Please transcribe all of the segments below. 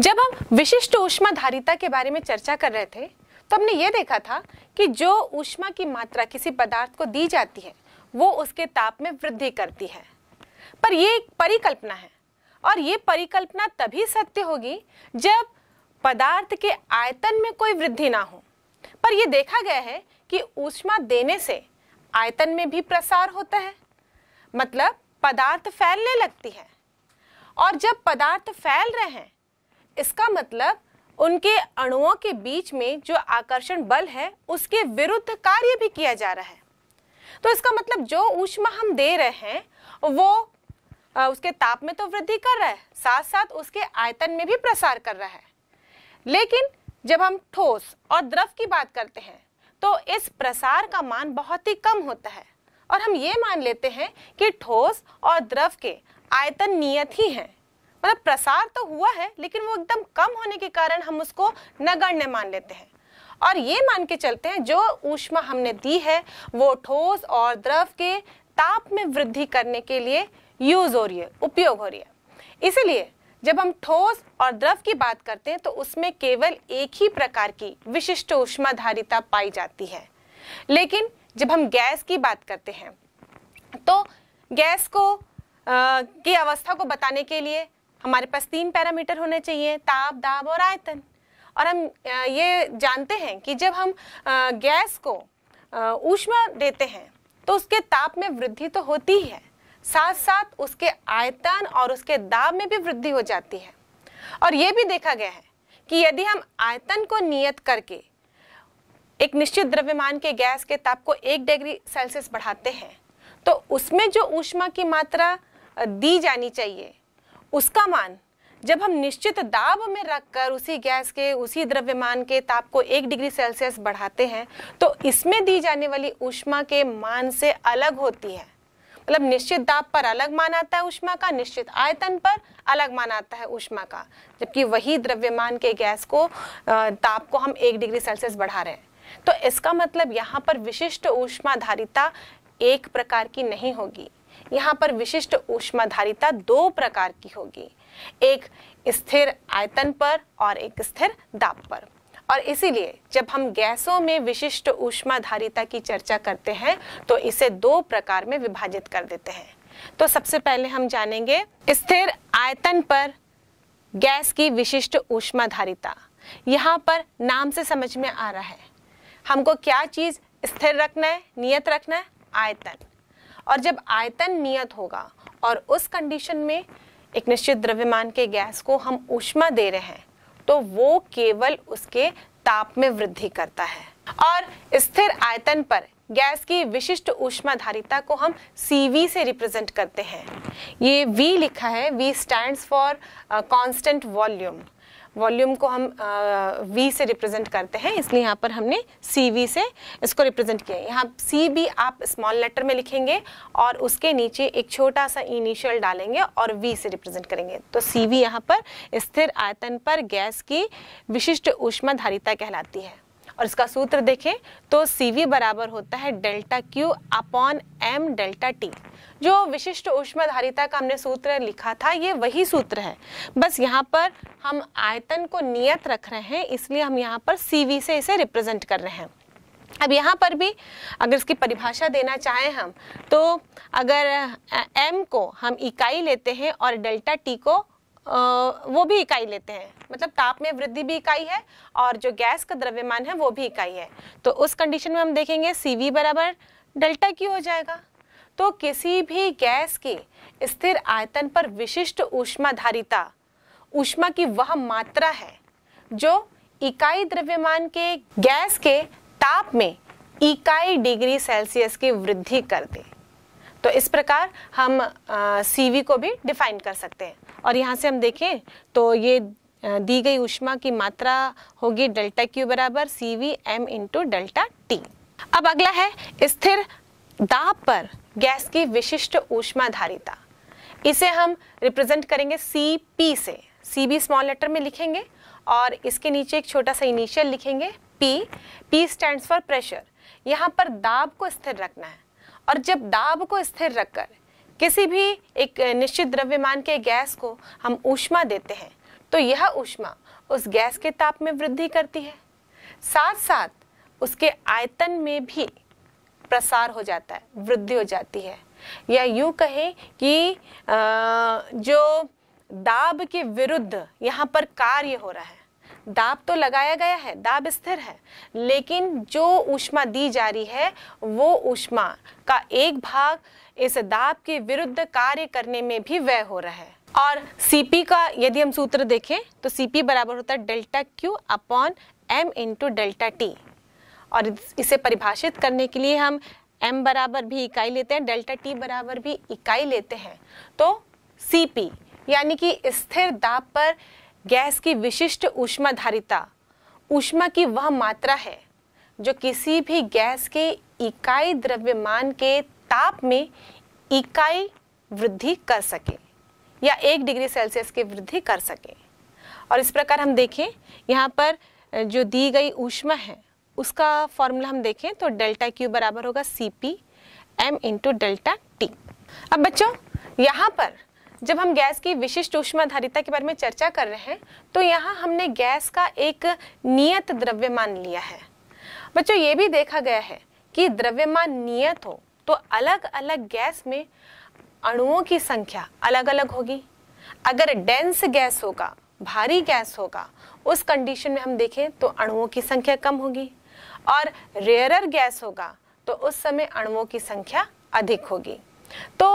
जब हम विशिष्ट ऊष्माधारिता के बारे में चर्चा कर रहे थे तो हमने ये देखा था कि जो ऊष्मा की मात्रा किसी पदार्थ को दी जाती है वो उसके ताप में वृद्धि करती है पर ये एक परिकल्पना है और ये परिकल्पना तभी सत्य होगी जब पदार्थ के आयतन में कोई वृद्धि ना हो पर यह देखा गया है कि ऊष्मा देने से आयतन में भी प्रसार होता है मतलब पदार्थ फैलने लगती है और जब पदार्थ फैल रहे हैं इसका मतलब उनके अणुओं के बीच में जो आकर्षण बल है उसके विरुद्ध कार्य भी किया जा रहा है तो इसका मतलब जो ऊष्मा हम दे रहे हैं वो आ, उसके ताप में तो वृद्धि कर रहा है साथ साथ उसके आयतन में भी प्रसार कर रहा है लेकिन जब हम ठोस और द्रव की बात करते हैं तो इस प्रसार का मान बहुत ही कम होता है और हम ये मान लेते हैं कि ठोस और द्रव के आयतन नियत ही हैं मतलब प्रसार तो हुआ है लेकिन वो एकदम कम होने के कारण हम उसको नगण्य मान लेते हैं और ये मान के चलते हैं जो ऊष्मा हमने दी है वो ठोस और द्रव के ताप में वृद्धि करने के लिए यूज हो रही है उपयोग हो रही है इसलिए जब हम ठोस और द्रव की बात करते हैं तो उसमें केवल एक ही प्रकार की विशिष्ट ऊष्माधारिता पाई जाती है लेकिन जब हम गैस की बात करते हैं तो गैस को आ, की अवस्था को बताने के लिए हमारे पास तीन पैरामीटर होने चाहिए ताप दाब और आयतन और हम ये जानते हैं कि जब हम गैस को ऊष्मा देते हैं तो उसके ताप में वृद्धि तो होती ही है साथ साथ उसके आयतन और उसके दाब में भी वृद्धि हो जाती है और ये भी देखा गया है कि यदि हम आयतन को नियत करके एक निश्चित द्रव्यमान के गैस के ताप को एक डिग्री सेल्सियस बढ़ाते हैं तो उसमें जो ऊष्मा की मात्रा दी जानी चाहिए उसका मान जब हम निश्चित दाब में रखकर उसी गैस के उसी द्रव्यमान के ताप को एक डिग्री सेल्सियस बढ़ाते हैं तो इसमें दी जाने वाली ऊष्मा के मान से अलग होती है मतलब निश्चित दाब पर अलग मान आता है उष्मा का निश्चित आयतन पर अलग मान आता है उष्मा का जबकि वही द्रव्यमान के गैस को ताप को हम एक डिग्री सेल्सियस बढ़ा रहे हैं तो इसका मतलब यहाँ पर विशिष्ट ऊष्माधारिता एक प्रकार की नहीं होगी यहाँ पर विशिष्ट ऊष्माधारिता दो प्रकार की होगी एक स्थिर आयतन पर और एक स्थिर दाब पर और इसीलिए जब हम गैसों में विशिष्ट ऊष्माधारिता की चर्चा करते हैं तो इसे दो प्रकार में विभाजित कर देते हैं तो सबसे पहले हम जानेंगे स्थिर आयतन पर गैस की विशिष्ट ऊष्माधारिता यहाँ पर नाम से समझ में आ रहा है हमको क्या चीज़ स्थिर रखना है नियत रखना है आयतन और जब आयतन नियत होगा और उस कंडीशन में एक निश्चित द्रव्यमान के गैस को हम ऊष्मा दे रहे हैं तो वो केवल उसके ताप में वृद्धि करता है और स्थिर आयतन पर गैस की विशिष्ट ऊष्माधारिता को हम वी से रिप्रेजेंट करते हैं ये वी लिखा है V stands for constant volume volume को हम वी से रिप्रेजेंट करते हैं इसलिए यहाँ पर हमने सी वी से इसको रिप्रेजेंट किया यहाँ सी भी आप स्मॉल लेटर में लिखेंगे और उसके नीचे एक छोटा सा इनिशियल डालेंगे और वी से रिप्रेजेंट करेंगे तो सी वी यहाँ पर स्थिर आयतन पर गैस की विशिष्ट ऊष्माधारिता कहलाती है और इसका सूत्र देखें तो सी वी बराबर होता है delta Q upon M delta T जो विशिष्ट उष्माधारिता का हमने सूत्र लिखा था ये वही सूत्र है बस यहाँ पर हम आयतन को नियत रख रहे हैं इसलिए हम यहाँ पर सी वी से इसे रिप्रेजेंट कर रहे हैं अब यहाँ पर भी अगर इसकी परिभाषा देना चाहें हम तो अगर एम को हम इकाई लेते हैं और डेल्टा टी को वो भी इकाई लेते हैं मतलब ताप में वृद्धि भी इकाई है और जो गैस का द्रव्यमान है वो भी इकाई है तो उस कंडीशन में हम देखेंगे सी वी बराबर डेल्टा क्यू हो जाएगा तो किसी भी गैस के स्थिर आयतन पर विशिष्ट ऊष्माधारिता ऊष्मा की वह मात्रा है जो इकाई द्रव्यमान के गैस के ताप में इकाई डिग्री सेल्सियस की वृद्धि कर दे तो इस प्रकार हम सी को भी डिफाइन कर सकते हैं और यहाँ से हम देखें तो ये दी गई ऊष्मा की मात्रा होगी डेल्टा क्यू बराबर C V M into delta T अब अगला है स्थिर दाब पर गैस की विशिष्ट धारिता इसे हम रिप्रेजेंट करेंगे सी पी से सी बी स्मॉल लेटर में लिखेंगे और इसके नीचे एक छोटा सा इनिशियल लिखेंगे P P stands for pressure यहाँ पर दाब को स्थिर रखना है और जब दाब को स्थिर रखकर किसी भी एक निश्चित द्रव्यमान के गैस को हम ऊष्मा देते हैं तो यह ऊष्मा उस गैस के ताप में वृद्धि करती है साथ साथ उसके आयतन में भी प्रसार हो जाता है वृद्धि हो जाती है या यूँ कहें कि जो दाब के विरुद्ध यहाँ पर कार्य हो रहा है दाब तो लगाया गया है दाब स्थिर है लेकिन जो ऊष्मा दी जा रही है वो ऊष्मा का एक भाग इस दाब के विरुद्ध कार्य करने में भी व्यय हो रहा है और सीपी का यदि हम सूत्र देखें तो सीपी बराबर होता है delta Q upon M into delta T और इसे परिभाषित करने के लिए हम एम बराबर भी इकाई लेते हैं डेल्टा टी बराबर भी इकाई लेते हैं तो सी पी यानी कि स्थिर दाब पर गैस की विशिष्ट ऊष्माधारिता ऊष्मा की वह मात्रा है जो किसी भी गैस के इकाई द्रव्यमान के ताप में इकाई वृद्धि कर सके या एक डिग्री सेल्सियस की वृद्धि कर सके और इस प्रकार हम देखें यहाँ पर जो दी गई ऊष्मा है उसका फॉर्मूला हम देखें तो डेल्टा क्यू बराबर होगा C P M into delta T अब बच्चों यहाँ पर जब हम गैस की विशिष्ट ऊष्माधारिता के बारे में चर्चा कर रहे हैं तो यहाँ हमने गैस का एक नियत द्रव्यमान लिया है बच्चों ये भी देखा गया है कि द्रव्यमान नियत हो तो अलग अलग गैस में अणुओं की संख्या अलग अलग होगी अगर डेंस गैस होगा भारी गैस होगा उस कंडीशन में हम देखें तो अणुओं की संख्या कम होगी और रेयरर गैस होगा तो उस समय अणुओं की संख्या अधिक होगी तो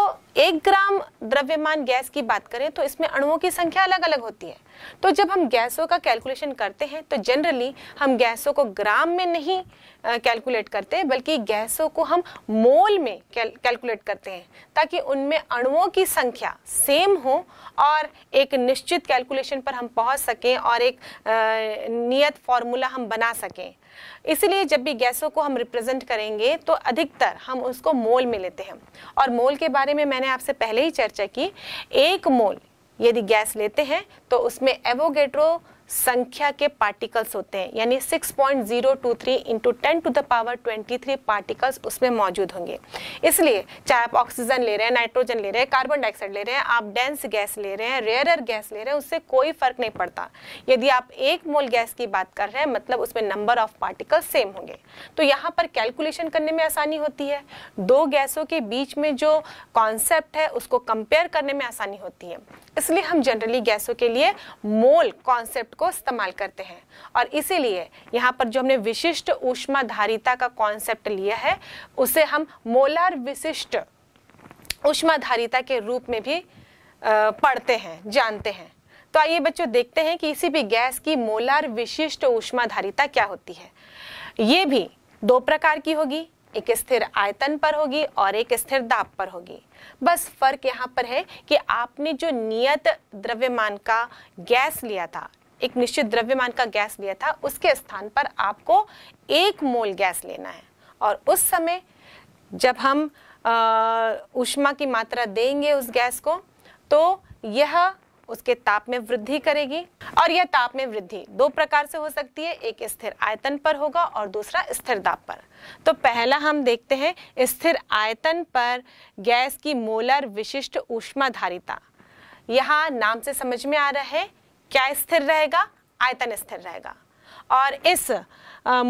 एक ग्राम द्रव्यमान गैस की बात करें तो इसमें अणुओं की संख्या अलग अलग होती है तो जब हम गैसों का कैलकुलेशन करते हैं तो जनरली हम गैसों को ग्राम में नहीं कैलकुलेट करते बल्कि गैसों को हम मोल में कैलकुलेट करते हैं ताकि उनमें अणुओं की संख्या सेम हो और एक निश्चित कैलकुलेशन पर हम पहुंच सकें और एक नियत फॉर्मूला हम बना सकें इसीलिए जब भी गैसों को हम रिप्रेजेंट करेंगे तो अधिकतर हम उसको मोल में लेते हैं और मोल के बारे में मैंने आपसे पहले ही चर्चा की एक मोल यदि गैस लेते हैं तो उसमें एवोगेट्रो संख्या के पार्टिकल्स होते हैं यानी 6.023 point zero two three into ten to the power 23 particles उसमें मौजूद होंगे इसलिए चाहे आप ऑक्सीजन ले रहे हैं नाइट्रोजन ले रहे हैं कार्बन डाइऑक्साइड ले रहे हैं आप डेंस गैस ले रहे हैं रेयरर गैस ले रहे हैं उससे कोई फर्क नहीं पड़ता यदि आप एक मोल गैस की बात कर रहे हैं मतलब उसमें नंबर ऑफ पार्टिकल सेम होंगे तो यहाँ पर कैलकुलेशन करने में आसानी होती है दो गैसों के बीच में जो कॉन्सेप्ट है उसको कंपेयर करने में आसानी होती है इसलिए हम जनरली गैसों के लिए मोल कॉन्सेप्ट कॉन्सेप्ट को इस्तेमाल करते हैं और इसीलिए यहाँ पर जो हमने विशिष्ट ऊष्मा धारिता का कॉन्सेप्ट लिया है उसे हम मोलार विशिष्ट ऊष्मा धारिता के रूप में भी पढ़ते हैं जानते हैं तो आइए बच्चों देखते हैं कि इसी भी गैस की मोलार विशिष्ट ऊष्मा धारिता क्या होती है ये भी दो प्रकार की होगी एक स्थिर आयतन पर होगी और एक स्थिर दाब पर होगी बस फर्क यहाँ पर है कि आपने जो नियत द्रव्यमान का गैस लिया था एक निश्चित द्रव्यमान का गैस लिया था उसके स्थान पर आपको एक मोल गैस लेना है और उस समय जब हम ऊष्मा की मात्रा देंगे उस गैस को तो यह उसके ताप में वृद्धि करेगी और यह ताप में वृद्धि दो प्रकार से हो सकती है एक स्थिर आयतन पर होगा और दूसरा स्थिर दाब पर तो पहला हम देखते हैं स्थिर आयतन पर गैस की मोलर विशिष्ट ऊष्माधारिता यहाँ नाम से समझ में आ रहा है क्या स्थिर रहेगा आयतन स्थिर रहेगा और इस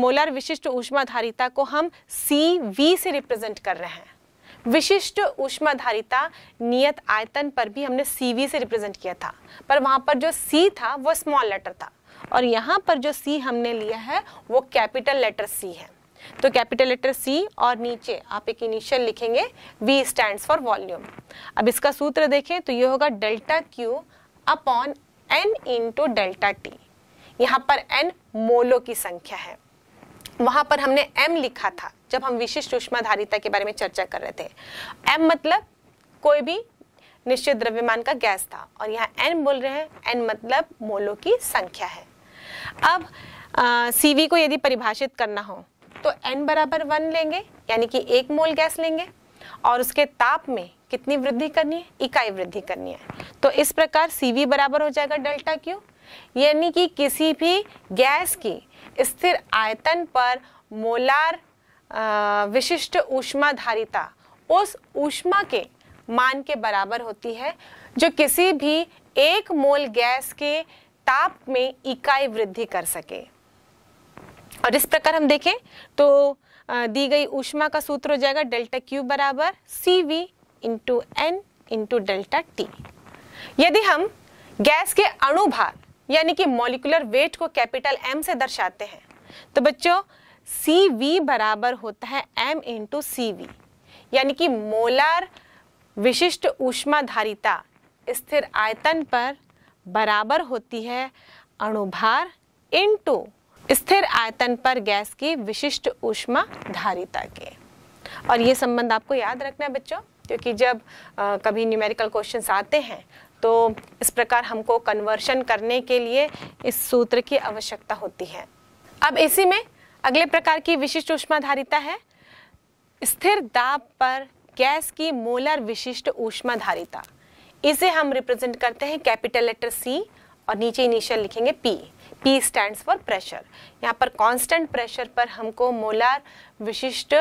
मोलर विशिष्ट ऊष्माधारिता को हम सी वी से रिप्रेजेंट कर रहे हैं विशिष्ट ऊष्माधारिता नियत आयतन पर भी हमने सी वी से रिप्रेजेंट किया था पर वहाँ पर जो सी था वो स्मॉल लेटर था और यहाँ पर जो सी हमने लिया है वो कैपिटल लेटर सी है तो कैपिटल लेटर सी और नीचे आप एक इनिशियल लिखेंगे वी स्टैंड फॉर वॉल्यूम अब इसका सूत्र देखें तो ये होगा delta Q upon N into delta T यहाँ पर एन मोलो की संख्या है वहां पर हमने एम लिखा था जब हम विशिष्ट उष्माधारिता के बारे में चर्चा कर रहे थे एम मतलब कोई भी निश्चित द्रव्यमान का गैस था और यहाँ एन बोल रहे हैं एन मतलब मोलो की संख्या है अब सी वी को यदि परिभाषित करना हो तो एन बराबर वन लेंगे यानी कि एक मोल गैस लेंगे और उसके ताप में कितनी वृद्धि करनी है इकाई वृद्धि करनी है तो इस प्रकार सी बराबर हो जाएगा डेल्टा क्यू यानी कि किसी भी गैस की स्थिर आयतन पर मोलार विशिष्ट ऊष्मा धारिता उस ऊष्मा के मान के बराबर होती है जो किसी भी एक मोल गैस के ताप में इकाई वृद्धि कर सके और इस प्रकार हम देखें तो दी गई ऊष्मा का सूत्र हो जाएगा डेल्टा क्यू बराबर C V into N into delta T यदि हम गैस के अणुभार यानी कि मॉलिकुलर वेट को कैपिटल एम से दर्शाते हैं तो बच्चों सी वी बराबर होता है एम इंटू सी वी यानी कि मोलार विशिष्ट ऊष्माधारिता स्थिर आयतन पर बराबर होती है अणुभार इंटू स्थिर आयतन पर गैस की विशिष्ट ऊष्मा धारिता के और ये संबंध आपको याद रखना है बच्चों क्योंकि जब आ, कभी न्यूमेरिकल क्वेश्चंस आते हैं तो इस प्रकार हमको कन्वर्शन करने के लिए इस सूत्र की आवश्यकता होती है अब इसी में अगले प्रकार की विशिष्ट ऊष्माधारिता है स्थिर दाब पर गैस की मोलर विशिष्ट ऊष्माधारिता इसे हम रिप्रेजेंट करते हैं कैपिटल लेटर सी और नीचे इनिशियल लिखेंगे P P stand for pressure यहाँ पर कांस्टेंट प्रेशर पर हमको मोलर विशिष्ट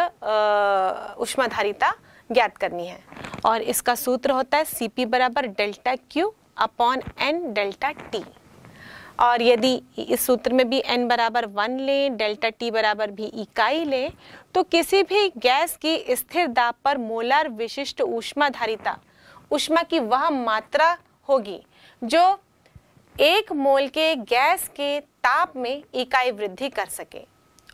उष्माधारिता ज्ञात करनी है और इसका सूत्र होता है सी पी बराबर delta Q upon N delta T और यदि इस सूत्र में भी एन बराबर वन लें डेल्टा टी बराबर भी इकाई लें तो किसी भी गैस की स्थिर दाब पर मोलार विशिष्ट ऊष्मा धारिता ऊष्मा की वह मात्रा होगी जो एक मोल के गैस के ताप में इकाई वृद्धि कर सके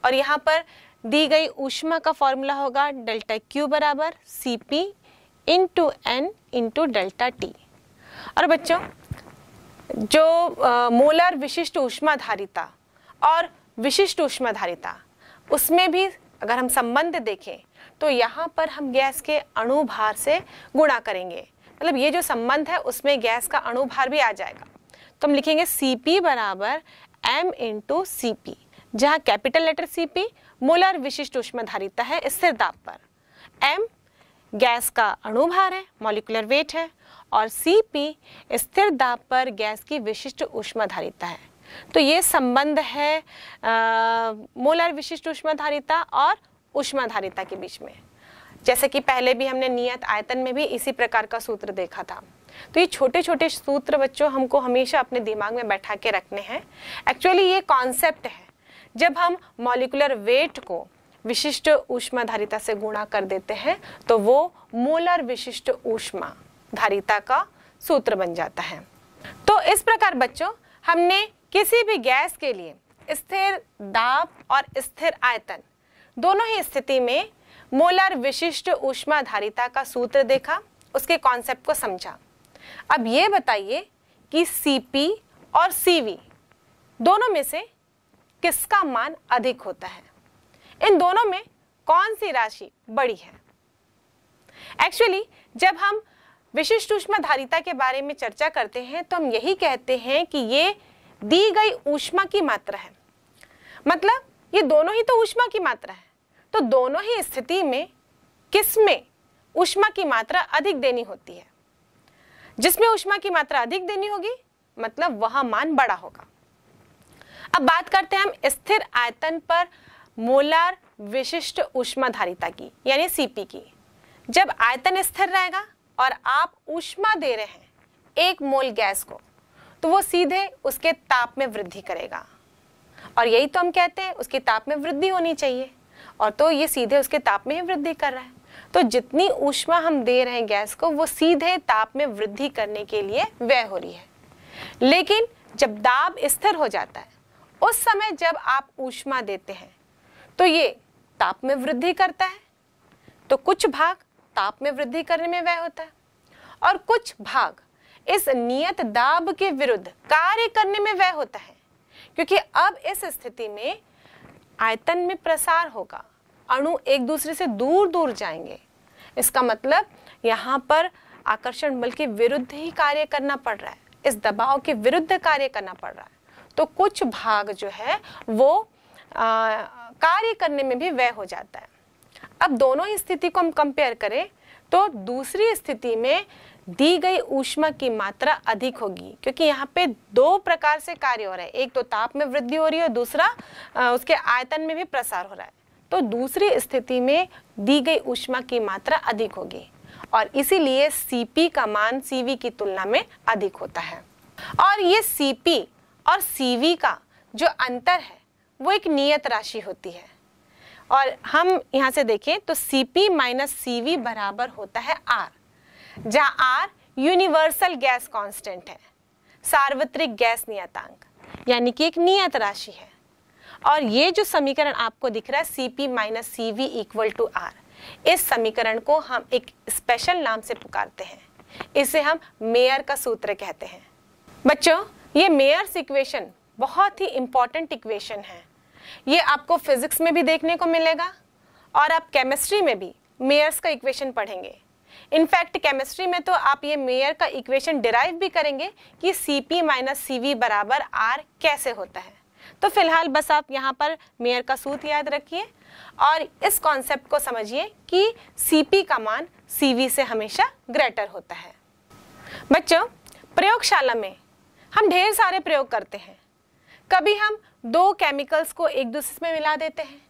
और यहाँ पर दी गई ऊष्मा का फॉर्मूला होगा डेल्टा क्यू बराबर C P into N into delta T और बच्चों जो मोलर विशिष्ट ऊष्माधारिता और विशिष्ट ऊष्माधारिता उसमें भी अगर हम संबंध देखें तो यहाँ पर हम गैस के अणु भार से गुणा करेंगे मतलब ये जो संबंध है उसमें गैस का अणु भार भी आ जाएगा तो हम लिखेंगे सी पी बराबर एम इंटू सी पी जहां capital letter C P molar विशिष्ट उष्मा धारिता है स्थिर दाब पर एम गैस का अणुभार है मॉलिकुलर वेट है और सी पी स्थिर दाब पर गैस की विशिष्ट उष्मा धारिता है तो ये संबंध है मोलर विशिष्ट उष्मा धारिता और उष्मा धारिता के बीच में जैसे कि पहले भी हमने नियत आयतन में भी इसी प्रकार का सूत्र देखा था तो ये छोटे छोटे सूत्र बच्चों हमको हमेशा अपने दिमाग में बैठा के रखने हैं एक्चुअली ये कॉन्सेप्ट है जब हम मॉलिकुलर वेट को विशिष्ट ऊष्माधारिता से गुणा कर देते हैं तो वो मोलर विशिष्ट ऊष्मा धारिता का सूत्र बन जाता है तो इस प्रकार बच्चों हमने किसी भी गैस के लिए स्थिर दाब और स्थिर आयतन दोनों ही स्थिति में मोलर विशिष्ट ऊष्मा धारिता का सूत्र देखा उसके कॉन्सेप्ट को समझा अब ये बताइए कि पी और वी दोनों में से किसका मान अधिक होता है इन दोनों में कौन सी राशि बड़ी है एक्चुअली जब हम विशिष्ट ऊष्माधारिता के बारे में चर्चा करते हैं तो हम यही कहते हैं कि ये दी गई ऊष्मा की मात्रा है मतलब ये दोनों ही तो ऊष्मा की मात्रा है तो दोनों ही स्थिति में किसमें ऊष्मा की मात्रा अधिक देनी होती है जिसमें ऊष्मा की मात्रा अधिक देनी होगी मतलब वह मान बड़ा होगा अब बात करते हैं हम स्थिर आयतन पर मोलार विशिष्ट उष्माधारिता की यानी सीपी की जब आयतन स्थिर रहेगा और आप ऊष्मा दे रहे हैं एक मोल गैस को तो वो सीधे उसके ताप में वृद्धि करेगा और यही तो हम कहते हैं उसके ताप में वृद्धि होनी चाहिए और तो ये सीधे उसके ताप में ही वृद्धि कर रहा है तो जितनी ऊष्मा हम दे रहे हैं गैस को वो सीधे ताप में वृद्धि करने के लिए व्यय हो रही है लेकिन जब दाब स्थिर हो जाता है उस समय जब आप ऊष्मा देते हैं तो ये ताप में वृद्धि करता है तो कुछ भाग ताप में वृद्धि करने में वह होता है और कुछ भाग इस नियत दाब के विरुद्ध कार्य करने में वह होता है क्योंकि अब इस स्थिति में आयतन में प्रसार होगा अणु एक दूसरे से दूर दूर जाएंगे इसका मतलब यहाँ पर आकर्षण बल के विरुद्ध ही कार्य करना पड़ रहा है इस दबाव के विरुद्ध कार्य करना पड़ रहा है तो कुछ भाग जो है वो कार्य करने में भी व्यय हो जाता है अब दोनों ही स्थिति को हम कंपेयर करें तो दूसरी स्थिति में दी गई ऊष्मा की मात्रा अधिक होगी क्योंकि यहाँ पे दो प्रकार से कार्य हो रहा है एक तो ताप में वृद्धि हो रही है और दूसरा आ, उसके आयतन में भी प्रसार हो रहा है तो दूसरी स्थिति में दी गई ऊष्मा की मात्रा अधिक होगी और इसीलिए सीपी का मान सीवी की तुलना में अधिक होता है और ये सीपी और सीवी का जो अंतर है वो एक नियत राशि होती है और हम यहाँ से देखें तो C P minus C V बराबर होता है आर जहाँ आर यूनिवर्सल गैस कांस्टेंट है सार्वत्रिक गैस नियतांक यानी कि एक नियत राशि है और ये जो समीकरण आपको दिख रहा है C P minus C V equal to R इस समीकरण को हम एक स्पेशल नाम से पुकारते हैं इसे हम मेयर का सूत्र कहते हैं बच्चों ये मेयर्स इक्वेशन बहुत ही इम्पॉर्टेंट इक्वेशन है ये आपको फिजिक्स में भी देखने को मिलेगा और आप केमिस्ट्री में भी मेयर्स का इक्वेशन पढ़ेंगे इनफैक्ट केमिस्ट्री में तो आप ये मेयर का इक्वेशन डिराइव भी करेंगे कि C P minus C V बराबर आर कैसे होता है तो फिलहाल बस आप यहाँ पर मेयर का सूत याद रखिए और इस कॉन्सेप्ट को समझिए कि सी पी का मान सी वी से हमेशा ग्रेटर होता है बच्चों प्रयोगशाला में हम ढेर सारे प्रयोग करते हैं कभी हम दो केमिकल्स को एक दूसरे में मिला देते हैं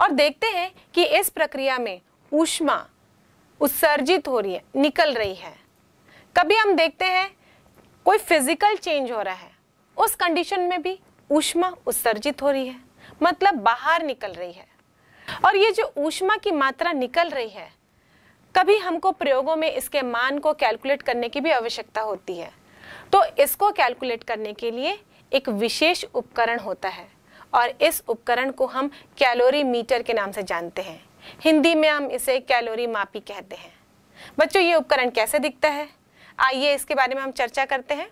और देखते हैं कि इस प्रक्रिया में ऊष्मा उत्सर्जित हो रही है निकल रही है कभी हम देखते हैं कोई फिजिकल चेंज हो रहा है उस कंडीशन में भी ऊष्मा उत्सर्जित हो रही है मतलब बाहर निकल रही है और ये जो ऊष्मा की मात्रा निकल रही है कभी हमको प्रयोगों में इसके मान को कैलकुलेट करने की भी आवश्यकता होती है तो इसको कैलकुलेट करने के लिए एक विशेष उपकरण होता है और इस उपकरण को हम कैलोरी मीटर के नाम से जानते हैं हिंदी में हम इसे कैलोरी मापी कहते हैं बच्चों ये उपकरण कैसे दिखता है आइए इसके बारे में हम चर्चा करते हैं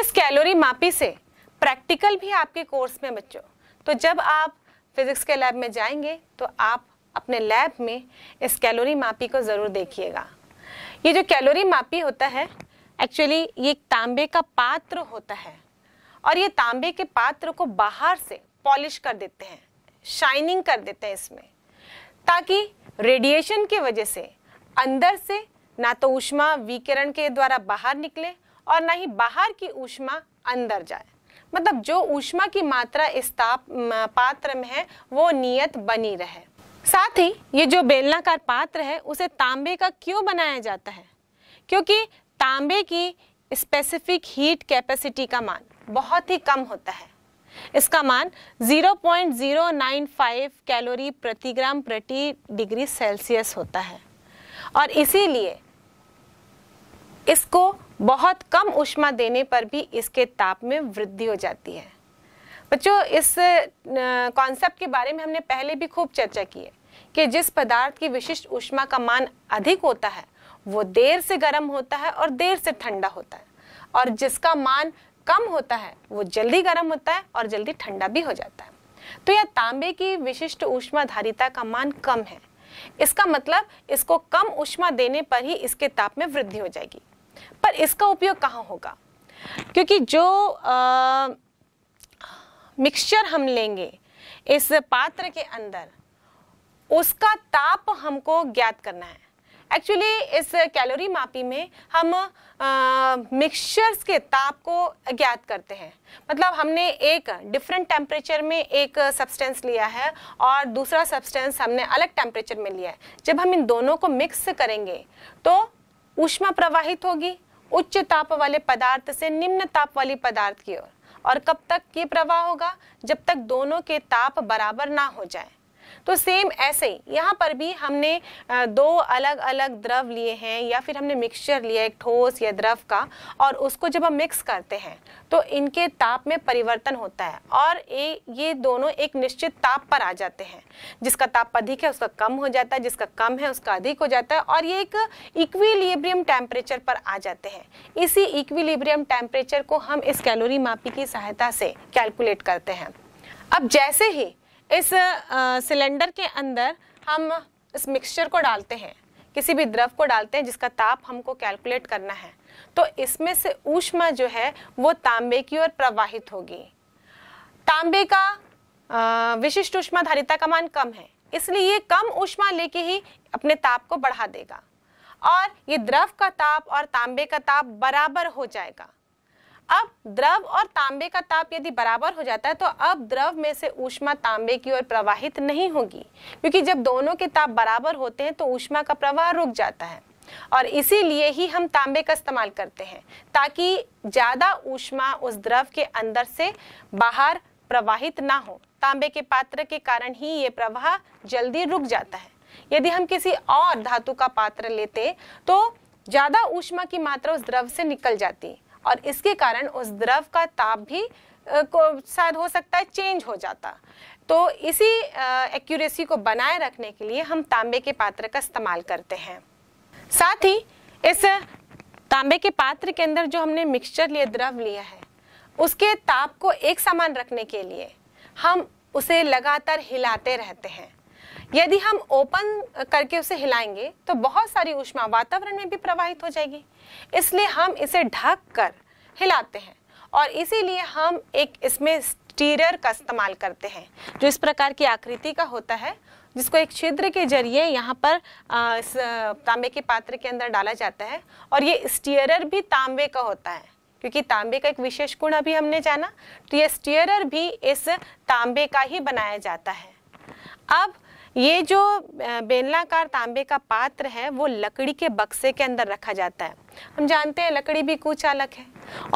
इस कैलोरी मापी से प्रैक्टिकल भी आपके कोर्स में बच्चों तो जब आप फिजिक्स के लैब में जाएंगे तो आप अपने लैब में इस कैलोरी मापी को ज़रूर देखिएगा ये जो कैलोरी मापी होता है एक्चुअली ये तांबे का पात्र होता है और ये तांबे के पात्र को बाहर से पॉलिश कर देते हैं शाइनिंग कर देते हैं इसमें ताकि रेडिएशन की वजह से अंदर से ना तो ऊष्मा विकिरण के द्वारा बाहर निकले और ना ही बाहर की ऊष्मा अंदर जाए मतलब जो ऊष्मा की मात्रा इस ताप पात्र में है वो नियत बनी रहे साथ ही ये जो बेलनाकार पात्र है उसे तांबे का क्यों बनाया जाता है क्योंकि तांबे की स्पेसिफिक हीट कैपेसिटी का मान बहुत ही कम होता है इसका मान 0.095 कैलोरी प्रति ग्राम प्रति डिग्री सेल्सियस होता है और इसीलिए इसको बहुत कम उष्मा देने पर भी इसके ताप में वृद्धि हो जाती है बच्चों इस कॉन्सेप्ट के बारे में हमने पहले भी खूब चर्चा की है कि जिस पदार्थ की विशिष्ट उष्मा का मान अधिक होता है वो देर से गर्म होता है और देर से ठंडा होता है और जिसका मान कम होता है वो जल्दी गर्म होता है और जल्दी ठंडा भी हो जाता है तो यह तांबे की विशिष्ट ऊष्मा धारिता का मान कम है इसका मतलब इसको कम ऊष्मा देने पर ही इसके ताप में वृद्धि हो जाएगी पर इसका उपयोग कहाँ होगा क्योंकि जो मिक्सचर हम लेंगे इस पात्र के अंदर उसका ताप हमको ज्ञात करना है एक्चुअली इस कैलोरी मापी में हम मिक्सचर्स के ताप को ज्ञात करते हैं मतलब हमने एक डिफरेंट टेम्परेचर में एक सब्सटेंस लिया है और दूसरा सब्सटेंस हमने अलग टेम्परेचर में लिया है जब हम इन दोनों को मिक्स करेंगे तो ऊष्मा प्रवाहित होगी उच्च ताप वाले पदार्थ से निम्न ताप वाली पदार्थ की ओर और, और कब तक ये प्रवाह होगा जब तक दोनों के ताप बराबर ना हो जाए तो सेम ऐसे ही यहाँ पर भी हमने दो अलग अलग द्रव लिए हैं या फिर हमने मिक्सचर लिया एक ठोस या द्रव का और उसको जब हम मिक्स करते हैं तो इनके ताप में परिवर्तन होता है और ए, ये दोनों एक निश्चित ताप पर आ जाते हैं जिसका ताप अधिक है उसका कम हो जाता है जिसका कम है उसका अधिक हो जाता है और ये एक इक्विलिब्रियम टेम्परेचर पर आ जाते हैं इसी इक्विलिब्रियम टेम्परेचर को हम इस कैलोरी मापी की सहायता से कैलकुलेट करते हैं अब जैसे ही इस सिलेंडर के अंदर हम इस मिक्सचर को डालते हैं किसी भी द्रव को डालते हैं जिसका ताप हमको कैलकुलेट करना है तो इसमें से ऊष्मा जो है वो तांबे की ओर प्रवाहित होगी तांबे का विशिष्ट ऊष्मा धारिता का मान कम है इसलिए ये कम ऊष्मा लेके ही अपने ताप को बढ़ा देगा और ये द्रव का ताप और तांबे का ताप बराबर हो जाएगा अब द्रव और तांबे का ताप यदि बराबर हो जाता है तो अब द्रव में से ऊष्मा तांबे की ओर प्रवाहित नहीं होगी क्योंकि जब दोनों के ताप बराबर होते हैं तो ऊष्मा का प्रवाह रुक जाता है और इसीलिए ही हम तांबे का इस्तेमाल करते हैं ताकि ज़्यादा ऊष्मा उस द्रव के अंदर से बाहर प्रवाहित ना हो तांबे के पात्र के कारण ही ये प्रवाह जल्दी रुक जाता है यदि हम किसी और धातु का पात्र लेते तो ज़्यादा ऊष्मा की मात्रा उस द्रव से निकल जाती और इसके कारण उस द्रव का ताप भी शायद हो सकता है चेंज हो जाता तो इसी एक्यूरेसी को बनाए रखने के लिए हम तांबे के पात्र का इस्तेमाल करते हैं साथ ही इस तांबे के पात्र के अंदर जो हमने मिक्सचर लिए द्रव लिया है उसके ताप को एक समान रखने के लिए हम उसे लगातार हिलाते रहते हैं यदि हम ओपन करके उसे हिलाएंगे तो बहुत सारी ऊष्मा वातावरण में भी प्रवाहित हो जाएगी इसलिए हम इसे ढक कर हिलाते हैं और इसीलिए हम एक इसमें स्टीरर का इस्तेमाल करते हैं जो इस प्रकार की आकृति का होता है जिसको एक छिद्र के जरिए यहाँ पर इस तांबे के पात्र के अंदर डाला जाता है और ये स्टीयरर भी तांबे का होता है क्योंकि तांबे का एक विशेष गुण अभी हमने जाना तो ये स्टीयरर भी इस तांबे का ही बनाया जाता है अब ये जो बेलनाकार तांबे का पात्र है वो लकड़ी के बक्से के अंदर रखा जाता है हम जानते हैं लकड़ी भी कुचालक है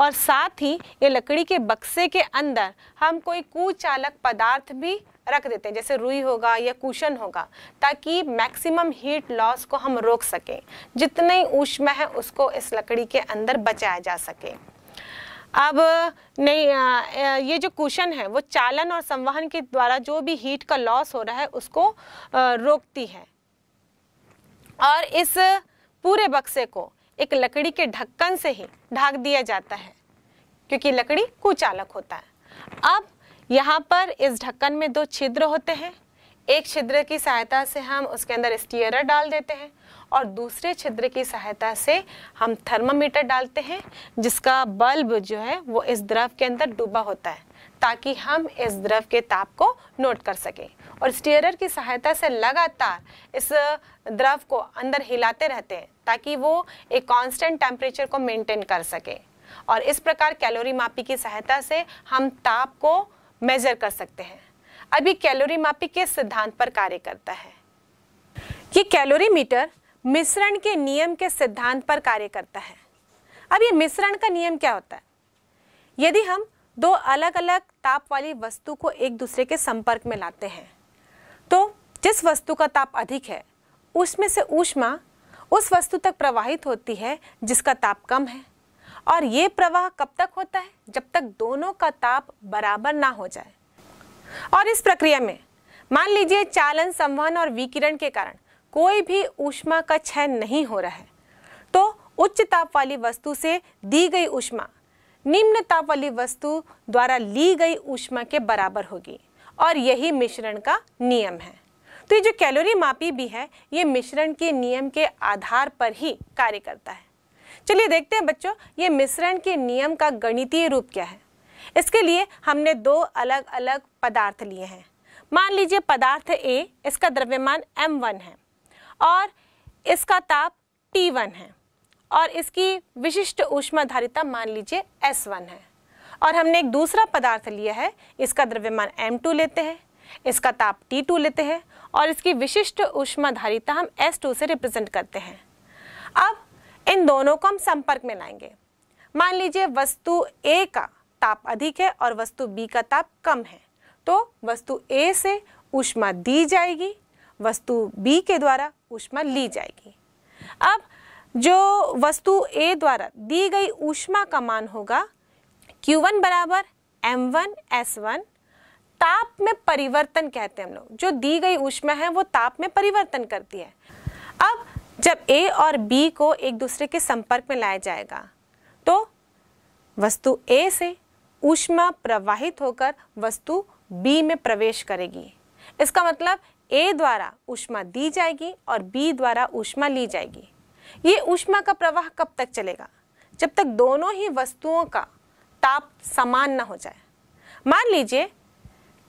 और साथ ही ये लकड़ी के बक्से के अंदर हम कोई कुचालक पदार्थ भी रख देते हैं जैसे रुई होगा या कुशन होगा ताकि मैक्सिमम हीट लॉस को हम रोक सकें जितनी ऊष्मा है उसको इस लकड़ी के अंदर बचाया जा सके अब नहीं ये जो कुशन है वो चालन और संवहन के द्वारा जो भी हीट का लॉस हो रहा है उसको रोकती है और इस पूरे बक्से को एक लकड़ी के ढक्कन से ही ढाक दिया जाता है क्योंकि लकड़ी कुचालक होता है अब यहाँ पर इस ढक्कन में दो छिद्र होते हैं एक छिद्र की सहायता से हम उसके अंदर स्टीयरर डाल देते हैं और दूसरे छिद्र की सहायता से हम थर्मामीटर डालते हैं जिसका बल्ब जो है वो इस द्रव के अंदर डूबा होता है ताकि हम इस द्रव के ताप को नोट कर सकें और स्टीयरर की सहायता से लगातार इस द्रव को अंदर हिलाते रहते हैं ताकि वो एक कांस्टेंट टेम्परेचर को मेंटेन कर सके और इस प्रकार कैलोरी मापी की सहायता से हम ताप को मेजर कर सकते हैं अभी कैलोरी मापी के सिद्धांत पर कार्य करता है ये कैलोरी मीटर मिश्रण के नियम के सिद्धांत पर कार्य करता है अब ये मिश्रण का नियम क्या होता है यदि हम दो अलग अलग ताप वाली वस्तु को एक दूसरे के संपर्क में लाते हैं तो जिस वस्तु का ताप अधिक है उसमें से ऊष्मा उस वस्तु तक प्रवाहित होती है जिसका ताप कम है और ये प्रवाह कब तक होता है जब तक दोनों का ताप बराबर ना हो जाए और इस प्रक्रिया में मान लीजिए चालन संवहन और विकिरण के कारण कोई भी ऊष्मा का क्षय नहीं हो रहा है तो उच्च ताप वाली वस्तु से दी गई ऊष्मा निम्न ताप वाली वस्तु द्वारा ली गई ऊष्मा के बराबर होगी और यही मिश्रण का नियम है तो ये जो कैलोरी मापी भी है ये मिश्रण के नियम के आधार पर ही कार्य करता है चलिए देखते हैं बच्चों ये मिश्रण के नियम का गणितीय रूप क्या है इसके लिए हमने दो अलग अलग पदार्थ लिए हैं मान लीजिए पदार्थ ए इसका द्रव्यमान m1 है और इसका ताप T1 है और इसकी विशिष्ट ऊष्माधारिता मान लीजिए S1 है और हमने एक दूसरा पदार्थ लिया है इसका द्रव्यमान M2 लेते हैं इसका ताप T2 लेते हैं और इसकी विशिष्ट ऊष्माधारिता हम S2 से रिप्रेजेंट करते हैं अब इन दोनों को हम संपर्क में लाएंगे मान लीजिए वस्तु ए का ताप अधिक है और वस्तु बी का ताप कम है तो वस्तु ए से ऊष्मा दी जाएगी वस्तु बी के द्वारा ऊष्मा ली जाएगी अब जो वस्तु ए द्वारा दी गई ऊष्मा का मान होगा Q1 बराबर M1 S1 ताप में परिवर्तन कहते हैं हम लोग जो दी गई ऊष्मा है वो ताप में परिवर्तन करती है अब जब A और B को एक दूसरे के संपर्क में लाया जाएगा तो वस्तु A से ऊष्मा प्रवाहित होकर वस्तु बी में प्रवेश करेगी इसका मतलब ए द्वारा ऊष्मा दी जाएगी और बी द्वारा ऊष्मा ली जाएगी ये ऊष्मा का प्रवाह कब तक चलेगा जब तक दोनों ही वस्तुओं का ताप समान ना हो जाए मान लीजिए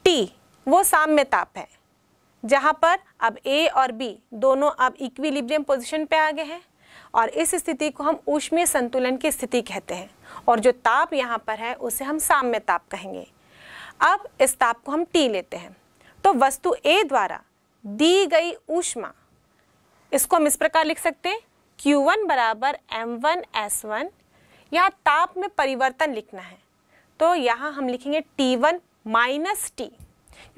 टी वो साम्य ताप है जहाँ पर अब ए और बी दोनों अब इक्विलिब्रियम पोजीशन पे आ गए हैं और इस स्थिति को हम ऊष्मीय संतुलन की स्थिति कहते हैं और जो ताप यहाँ पर है उसे हम साम्य ताप कहेंगे अब इस ताप को हम टी लेते हैं तो वस्तु ए द्वारा दी गई ऊष्मा इसको हम इस प्रकार लिख सकते हैं Q1 वन बराबर एम वन एस वन यहाँ ताप में परिवर्तन लिखना है तो यहाँ हम लिखेंगे T1 वन माइनस टी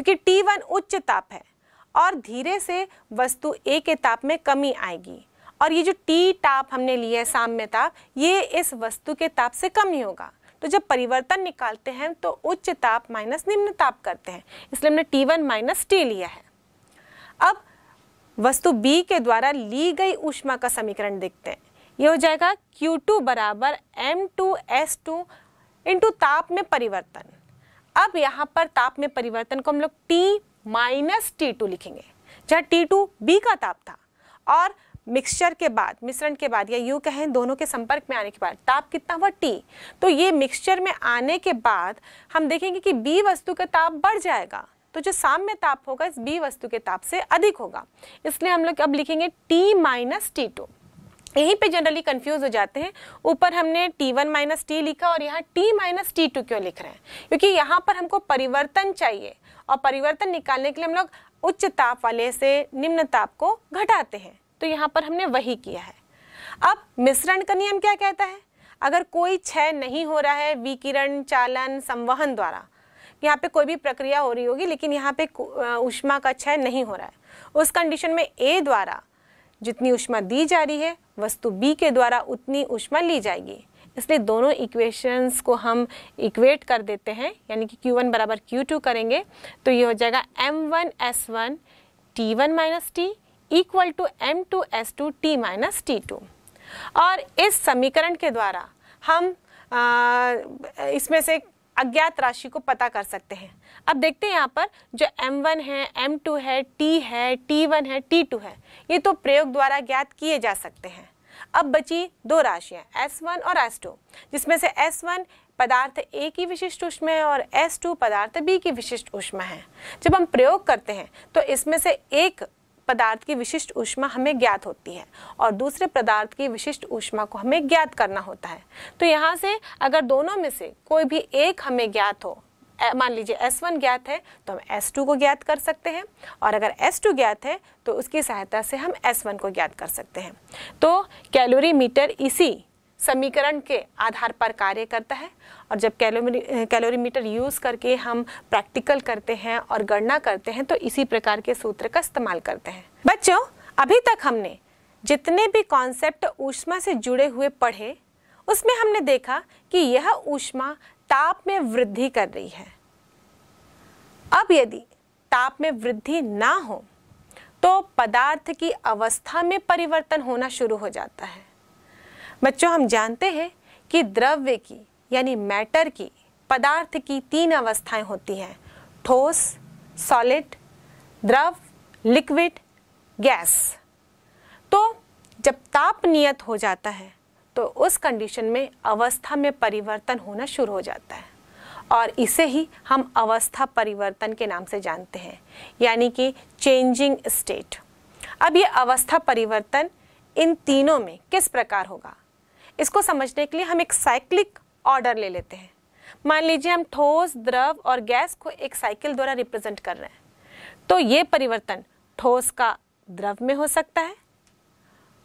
क्योंकि T1 उच्च ताप है और धीरे से वस्तु ए के ताप में कमी आएगी और ये जो टी ताप हमने लिया है साम्य ताप ये इस वस्तु के ताप से कम ही होगा तो जब परिवर्तन निकालते हैं तो उच्च ताप माइनस निम्न ताप करते हैं इसलिए हमने टी वन माइनस टी लिया है अब वस्तु बी के द्वारा ली गई ऊष्मा का समीकरण देखते हैं ये हो जाएगा क्यू टू बराबर M two S two into ताप में परिवर्तन अब यहाँ पर ताप में परिवर्तन को हम लोग टी माइनस टी टू लिखेंगे जहाँ टू बी का ताप था और मिक्सचर के बाद मिश्रण के बाद या यू कहें दोनों के संपर्क में आने के बाद ताप कितना हुआ टी तो ये मिक्सचर में आने के बाद हम देखेंगे कि बी वस्तु का ताप बढ़ जाएगा तो जो साम्य ताप होगा इस बी वस्तु के ताप से अधिक होगा इसलिए हम लोग अब लिखेंगे टी माइनस टी टू यहीं पे जनरली कंफ्यूज हो जाते हैं ऊपर हमने T1 वन माइनस टी लिखा और यहाँ T माइनस टी टू क्यों लिख रहे हैं क्योंकि यहाँ पर हमको परिवर्तन चाहिए और परिवर्तन निकालने के लिए हम लोग उच्च ताप वाले से निम्न ताप को घटाते हैं तो यहाँ पर हमने वही किया है अब मिश्रण का नियम क्या कहता है अगर कोई क्षय नहीं हो रहा है विकिरण चालन संवहन द्वारा यहाँ पे कोई भी प्रक्रिया हो रही होगी लेकिन यहाँ पे उष्मा का क्षय नहीं हो रहा है उस कंडीशन में ए द्वारा जितनी उष्मा दी जा रही है वस्तु बी के द्वारा उतनी उष्मा ली जाएगी इसलिए दोनों इक्वेशंस को हम इक्वेट कर देते हैं यानी कि Q1 बराबर टू करेंगे तो ये हो जाएगा M one S one T one minus T equal to M two S two T minus T two और इस समीकरण के द्वारा हम इसमें से अज्ञात राशि को पता कर सकते हैं अब देखते हैं यहाँ पर जो m1 है m2 है t है t1 है t2 है ये तो प्रयोग द्वारा ज्ञात किए जा सकते हैं अब बची दो राशियाँ s1 और s2 जिसमें से s1 पदार्थ ए की विशिष्ट उष्मा है और S2 पदार्थ बी की विशिष्ट उष्मा है जब हम प्रयोग करते हैं तो इसमें से एक पदार्थ की विशिष्ट ऊष्मा हमें ज्ञात होती है और दूसरे पदार्थ की विशिष्ट ऊष्मा को हमें ज्ञात करना होता है तो यहाँ से अगर दोनों में से कोई भी एक हमें ज्ञात हो मान लीजिए S1 ज्ञात है तो हम S2 को ज्ञात कर सकते हैं और अगर S2 ज्ञात है तो उसकी सहायता से हम S1 को ज्ञात कर सकते हैं तो कैलोरी मीटर इसी e समीकरण के आधार पर कार्य करता है और जब कैलोरी कैलोरीमीटर यूज़ करके हम प्रैक्टिकल करते हैं और गणना करते हैं तो इसी प्रकार के सूत्र का इस्तेमाल करते हैं बच्चों अभी तक हमने जितने भी कॉन्सेप्ट ऊष्मा से जुड़े हुए पढ़े उसमें हमने देखा कि यह ऊष्मा ताप में वृद्धि कर रही है अब यदि ताप में वृद्धि ना हो तो पदार्थ की अवस्था में परिवर्तन होना शुरू हो जाता है बच्चों हम जानते हैं कि द्रव्य की यानी मैटर की पदार्थ की तीन अवस्थाएं होती हैं ठोस सॉलिड द्रव लिक्विड गैस तो जब ताप नियत हो जाता है तो उस कंडीशन में अवस्था में परिवर्तन होना शुरू हो जाता है और इसे ही हम अवस्था परिवर्तन के नाम से जानते हैं यानी कि चेंजिंग स्टेट अब ये अवस्था परिवर्तन इन तीनों में किस प्रकार होगा इसको समझने के लिए हम एक साइक्लिक ऑर्डर ले लेते हैं मान लीजिए हम ठोस द्रव और गैस को एक साइकिल द्वारा रिप्रेजेंट कर रहे हैं तो ये परिवर्तन ठोस का द्रव में हो सकता है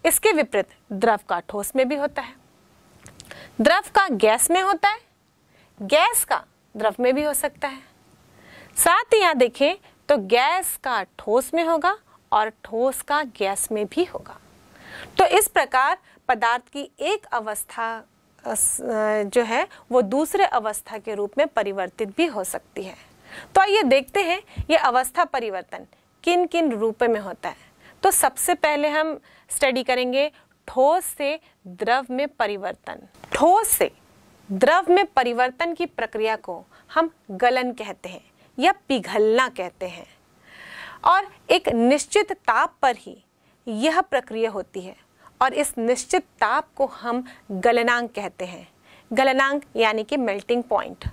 इसके विपरीत द्रव का ठोस में भी होता है द्रव का गैस में होता है गैस का द्रव में भी हो सकता है साथ ही यहां देखें तो गैस का ठोस में होगा और ठोस का गैस में भी होगा तो इस प्रकार पदार्थ की एक अवस्था जो है वो दूसरे अवस्था के रूप में परिवर्तित भी हो सकती है तो आइए देखते हैं ये अवस्था परिवर्तन किन किन रूप में होता है तो सबसे पहले हम स्टडी करेंगे ठोस से द्रव में परिवर्तन ठोस से द्रव में परिवर्तन की प्रक्रिया को हम गलन कहते हैं या पिघलना कहते हैं और एक निश्चित ताप पर ही यह प्रक्रिया होती है और इस निश्चित ताप को हम गलनांक कहते हैं गलनांक यानी कि मेल्टिंग पॉइंट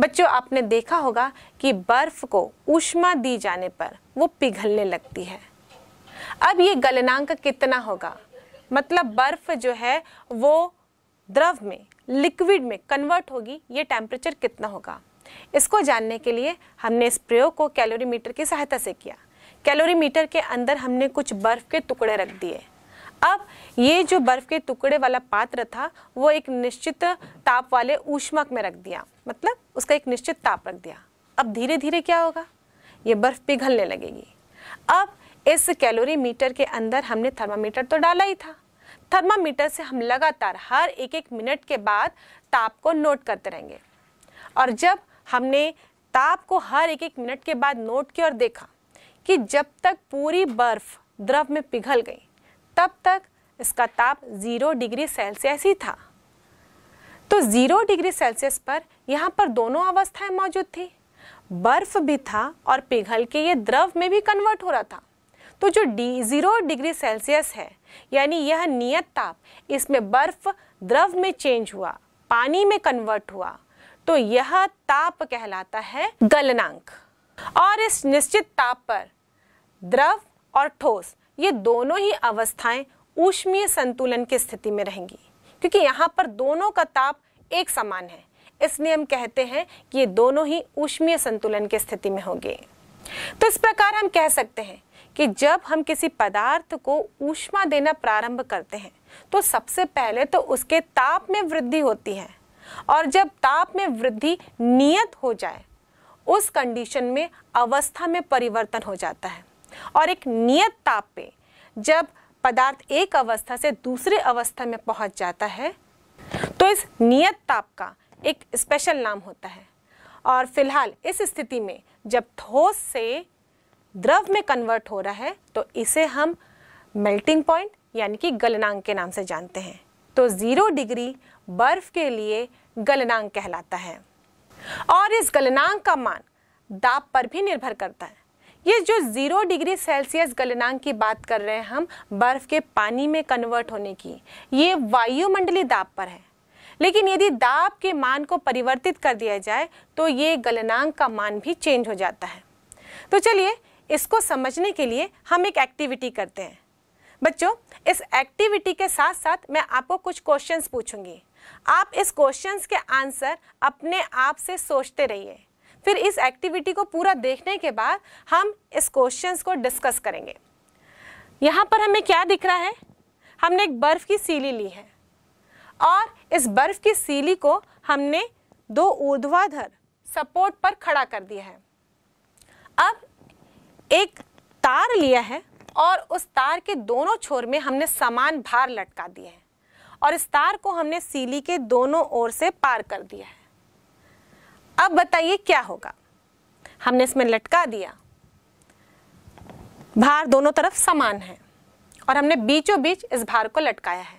बच्चों आपने देखा होगा कि बर्फ को ऊष्मा दी जाने पर वो पिघलने लगती है अब ये गलनांक कितना होगा मतलब बर्फ जो है वो द्रव में लिक्विड में कन्वर्ट होगी ये टेम्परेचर कितना होगा इसको जानने के लिए हमने इस प्रयोग को कैलोरीमीटर की सहायता से किया कैलोरीमीटर के अंदर हमने कुछ बर्फ के टुकड़े रख दिए अब ये जो बर्फ के टुकड़े वाला पात्र था वो एक निश्चित ताप वाले ऊष्मक में रख दिया मतलब उसका एक निश्चित ताप रख दिया अब धीरे धीरे क्या होगा ये बर्फ पिघलने लगेगी अब इस कैलोरी मीटर के अंदर हमने थर्मामीटर तो डाला ही था थर्मामीटर से हम लगातार हर एक एक मिनट के बाद ताप को नोट करते रहेंगे और जब हमने ताप को हर एक एक मिनट के बाद नोट किया और देखा कि जब तक पूरी बर्फ द्रव में पिघल गई तब तक इसका ताप ज़ीरो डिग्री सेल्सियस ही था तो ज़ीरो डिग्री सेल्सियस पर यहाँ पर दोनों अवस्थाएं मौजूद थी बर्फ भी था और पिघल के ये द्रव में भी कन्वर्ट हो रहा था तो जो डी ज़ीरो डिग्री सेल्सियस है यानी यह नियत ताप इसमें बर्फ द्रव में चेंज हुआ पानी में कन्वर्ट हुआ तो यह ताप कहलाता है गलनांक और इस निश्चित ताप पर द्रव और ठोस ये दोनों ही अवस्थाएं ऊष्मीय संतुलन की स्थिति में रहेंगी क्योंकि यहाँ पर दोनों का ताप एक समान है इसलिए हम कहते हैं कि ये दोनों ही ऊष्मीय संतुलन की स्थिति में होंगे तो इस प्रकार हम कह सकते हैं कि जब हम किसी पदार्थ को ऊष्मा देना प्रारंभ करते हैं तो सबसे पहले तो उसके ताप में वृद्धि होती है और जब ताप में वृद्धि नियत हो जाए उस कंडीशन में अवस्था में परिवर्तन हो जाता है और एक नियत ताप पे जब पदार्थ एक अवस्था से दूसरे अवस्था में पहुंच जाता है तो इस नियत ताप का एक स्पेशल नाम होता है और फिलहाल इस स्थिति में जब ठोस से द्रव में कन्वर्ट हो रहा है तो इसे हम मेल्टिंग पॉइंट यानी कि गलनांक के नाम से जानते हैं तो ज़ीरो डिग्री बर्फ के लिए गलनांक कहलाता है और इस गलनांक का मान दाब पर भी निर्भर करता है ये जो ज़ीरो डिग्री सेल्सियस गलनांक की बात कर रहे हैं हम बर्फ़ के पानी में कन्वर्ट होने की ये वायुमंडलीय दाब पर है लेकिन यदि दाब के मान को परिवर्तित कर दिया जाए तो ये गलनांक का मान भी चेंज हो जाता है तो चलिए इसको समझने के लिए हम एक एक्टिविटी करते हैं बच्चों इस एक्टिविटी के साथ साथ मैं आपको कुछ क्वेश्चंस पूछूंगी आप इस क्वेश्चंस के आंसर अपने आप से सोचते रहिए फिर इस एक्टिविटी को पूरा देखने के बाद हम इस क्वेश्चन को डिस्कस करेंगे यहाँ पर हमें क्या दिख रहा है हमने एक बर्फ़ की सीली ली है और इस बर्फ़ की सीली को हमने दो ऊर्ध्वाधर सपोर्ट पर खड़ा कर दिया है अब एक तार लिया है और उस तार के दोनों छोर में हमने समान भार लटका दिया है और इस तार को हमने सीली के दोनों ओर से पार कर दिया है अब बताइए क्या होगा हमने इसमें लटका दिया भार दोनों तरफ समान है और हमने बीचों बीच इस भार को लटकाया है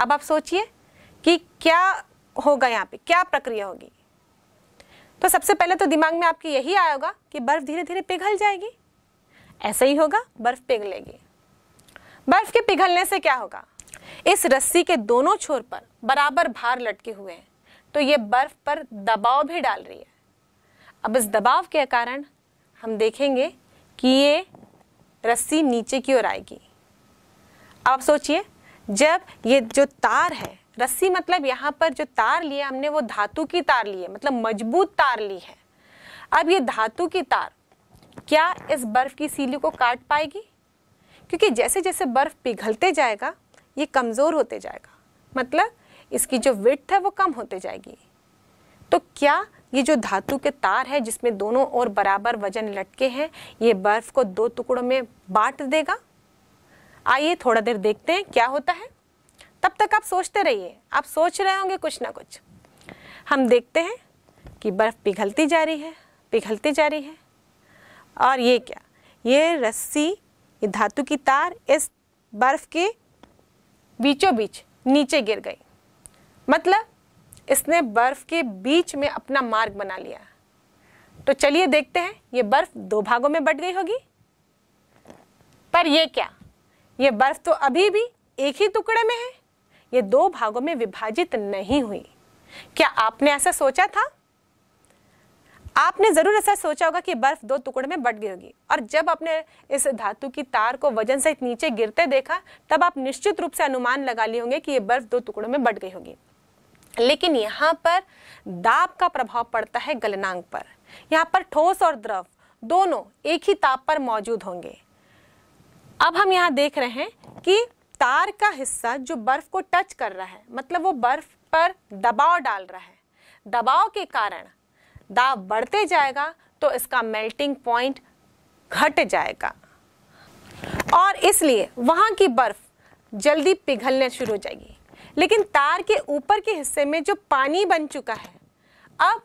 अब आप सोचिए कि क्या होगा यहाँ पे क्या प्रक्रिया होगी तो सबसे पहले तो दिमाग में आपके यही आया होगा कि बर्फ़ धीरे धीरे पिघल जाएगी ऐसा ही होगा बर्फ़ पिघलेगी बर्फ़ के पिघलने से क्या होगा इस रस्सी के दोनों छोर पर बराबर भार लटके हुए हैं तो ये बर्फ पर दबाव भी डाल रही है अब इस दबाव के कारण हम देखेंगे कि ये रस्सी नीचे की ओर आएगी अब आप सोचिए जब ये जो तार है रस्सी मतलब यहाँ पर जो तार लिए हमने वो धातु की तार ली है मतलब मजबूत तार ली है अब ये धातु की तार क्या इस बर्फ की सीली को काट पाएगी क्योंकि जैसे जैसे बर्फ पिघलते जाएगा ये कमज़ोर होते जाएगा मतलब इसकी जो विथ है वो कम होते जाएगी तो क्या ये जो धातु के तार है जिसमें दोनों ओर बराबर वजन लटके हैं ये बर्फ को दो टुकड़ों में बांट देगा आइए थोड़ा देर देखते हैं क्या होता है तब तक आप सोचते रहिए आप सोच रहे होंगे कुछ ना कुछ हम देखते हैं कि बर्फ़ पिघलती जा रही है पिघलती जा रही है और ये क्या ये रस्सी ये धातु की तार इस बर्फ़ के बीचों बीच नीचे गिर गई मतलब इसने बर्फ के बीच में अपना मार्ग बना लिया तो चलिए देखते हैं ये बर्फ दो भागों में बट गई होगी पर ये क्या ये बर्फ तो अभी भी एक ही टुकड़े में है ये दो भागों में विभाजित नहीं हुई क्या आपने ऐसा सोचा था आपने ज़रूर ऐसा सोचा होगा कि बर्फ दो टुकड़े में बट गई होगी और जब आपने इस धातु की तार को वजन सहित नीचे गिरते देखा तब आप निश्चित रूप से अनुमान लगा लिए होंगे कि यह बर्फ दो टुकड़ों में बट गई होगी लेकिन यहाँ पर दाब का प्रभाव पड़ता है गलनांक पर यहाँ पर ठोस और द्रव दोनों एक ही ताप पर मौजूद होंगे अब हम यहाँ देख रहे हैं कि तार का हिस्सा जो बर्फ को टच कर रहा है मतलब वो बर्फ पर दबाव डाल रहा है दबाव के कारण दाब बढ़ते जाएगा तो इसका मेल्टिंग पॉइंट घट जाएगा और इसलिए वहाँ की बर्फ जल्दी पिघलने शुरू हो जाएगी लेकिन तार के ऊपर के हिस्से में जो पानी बन चुका है अब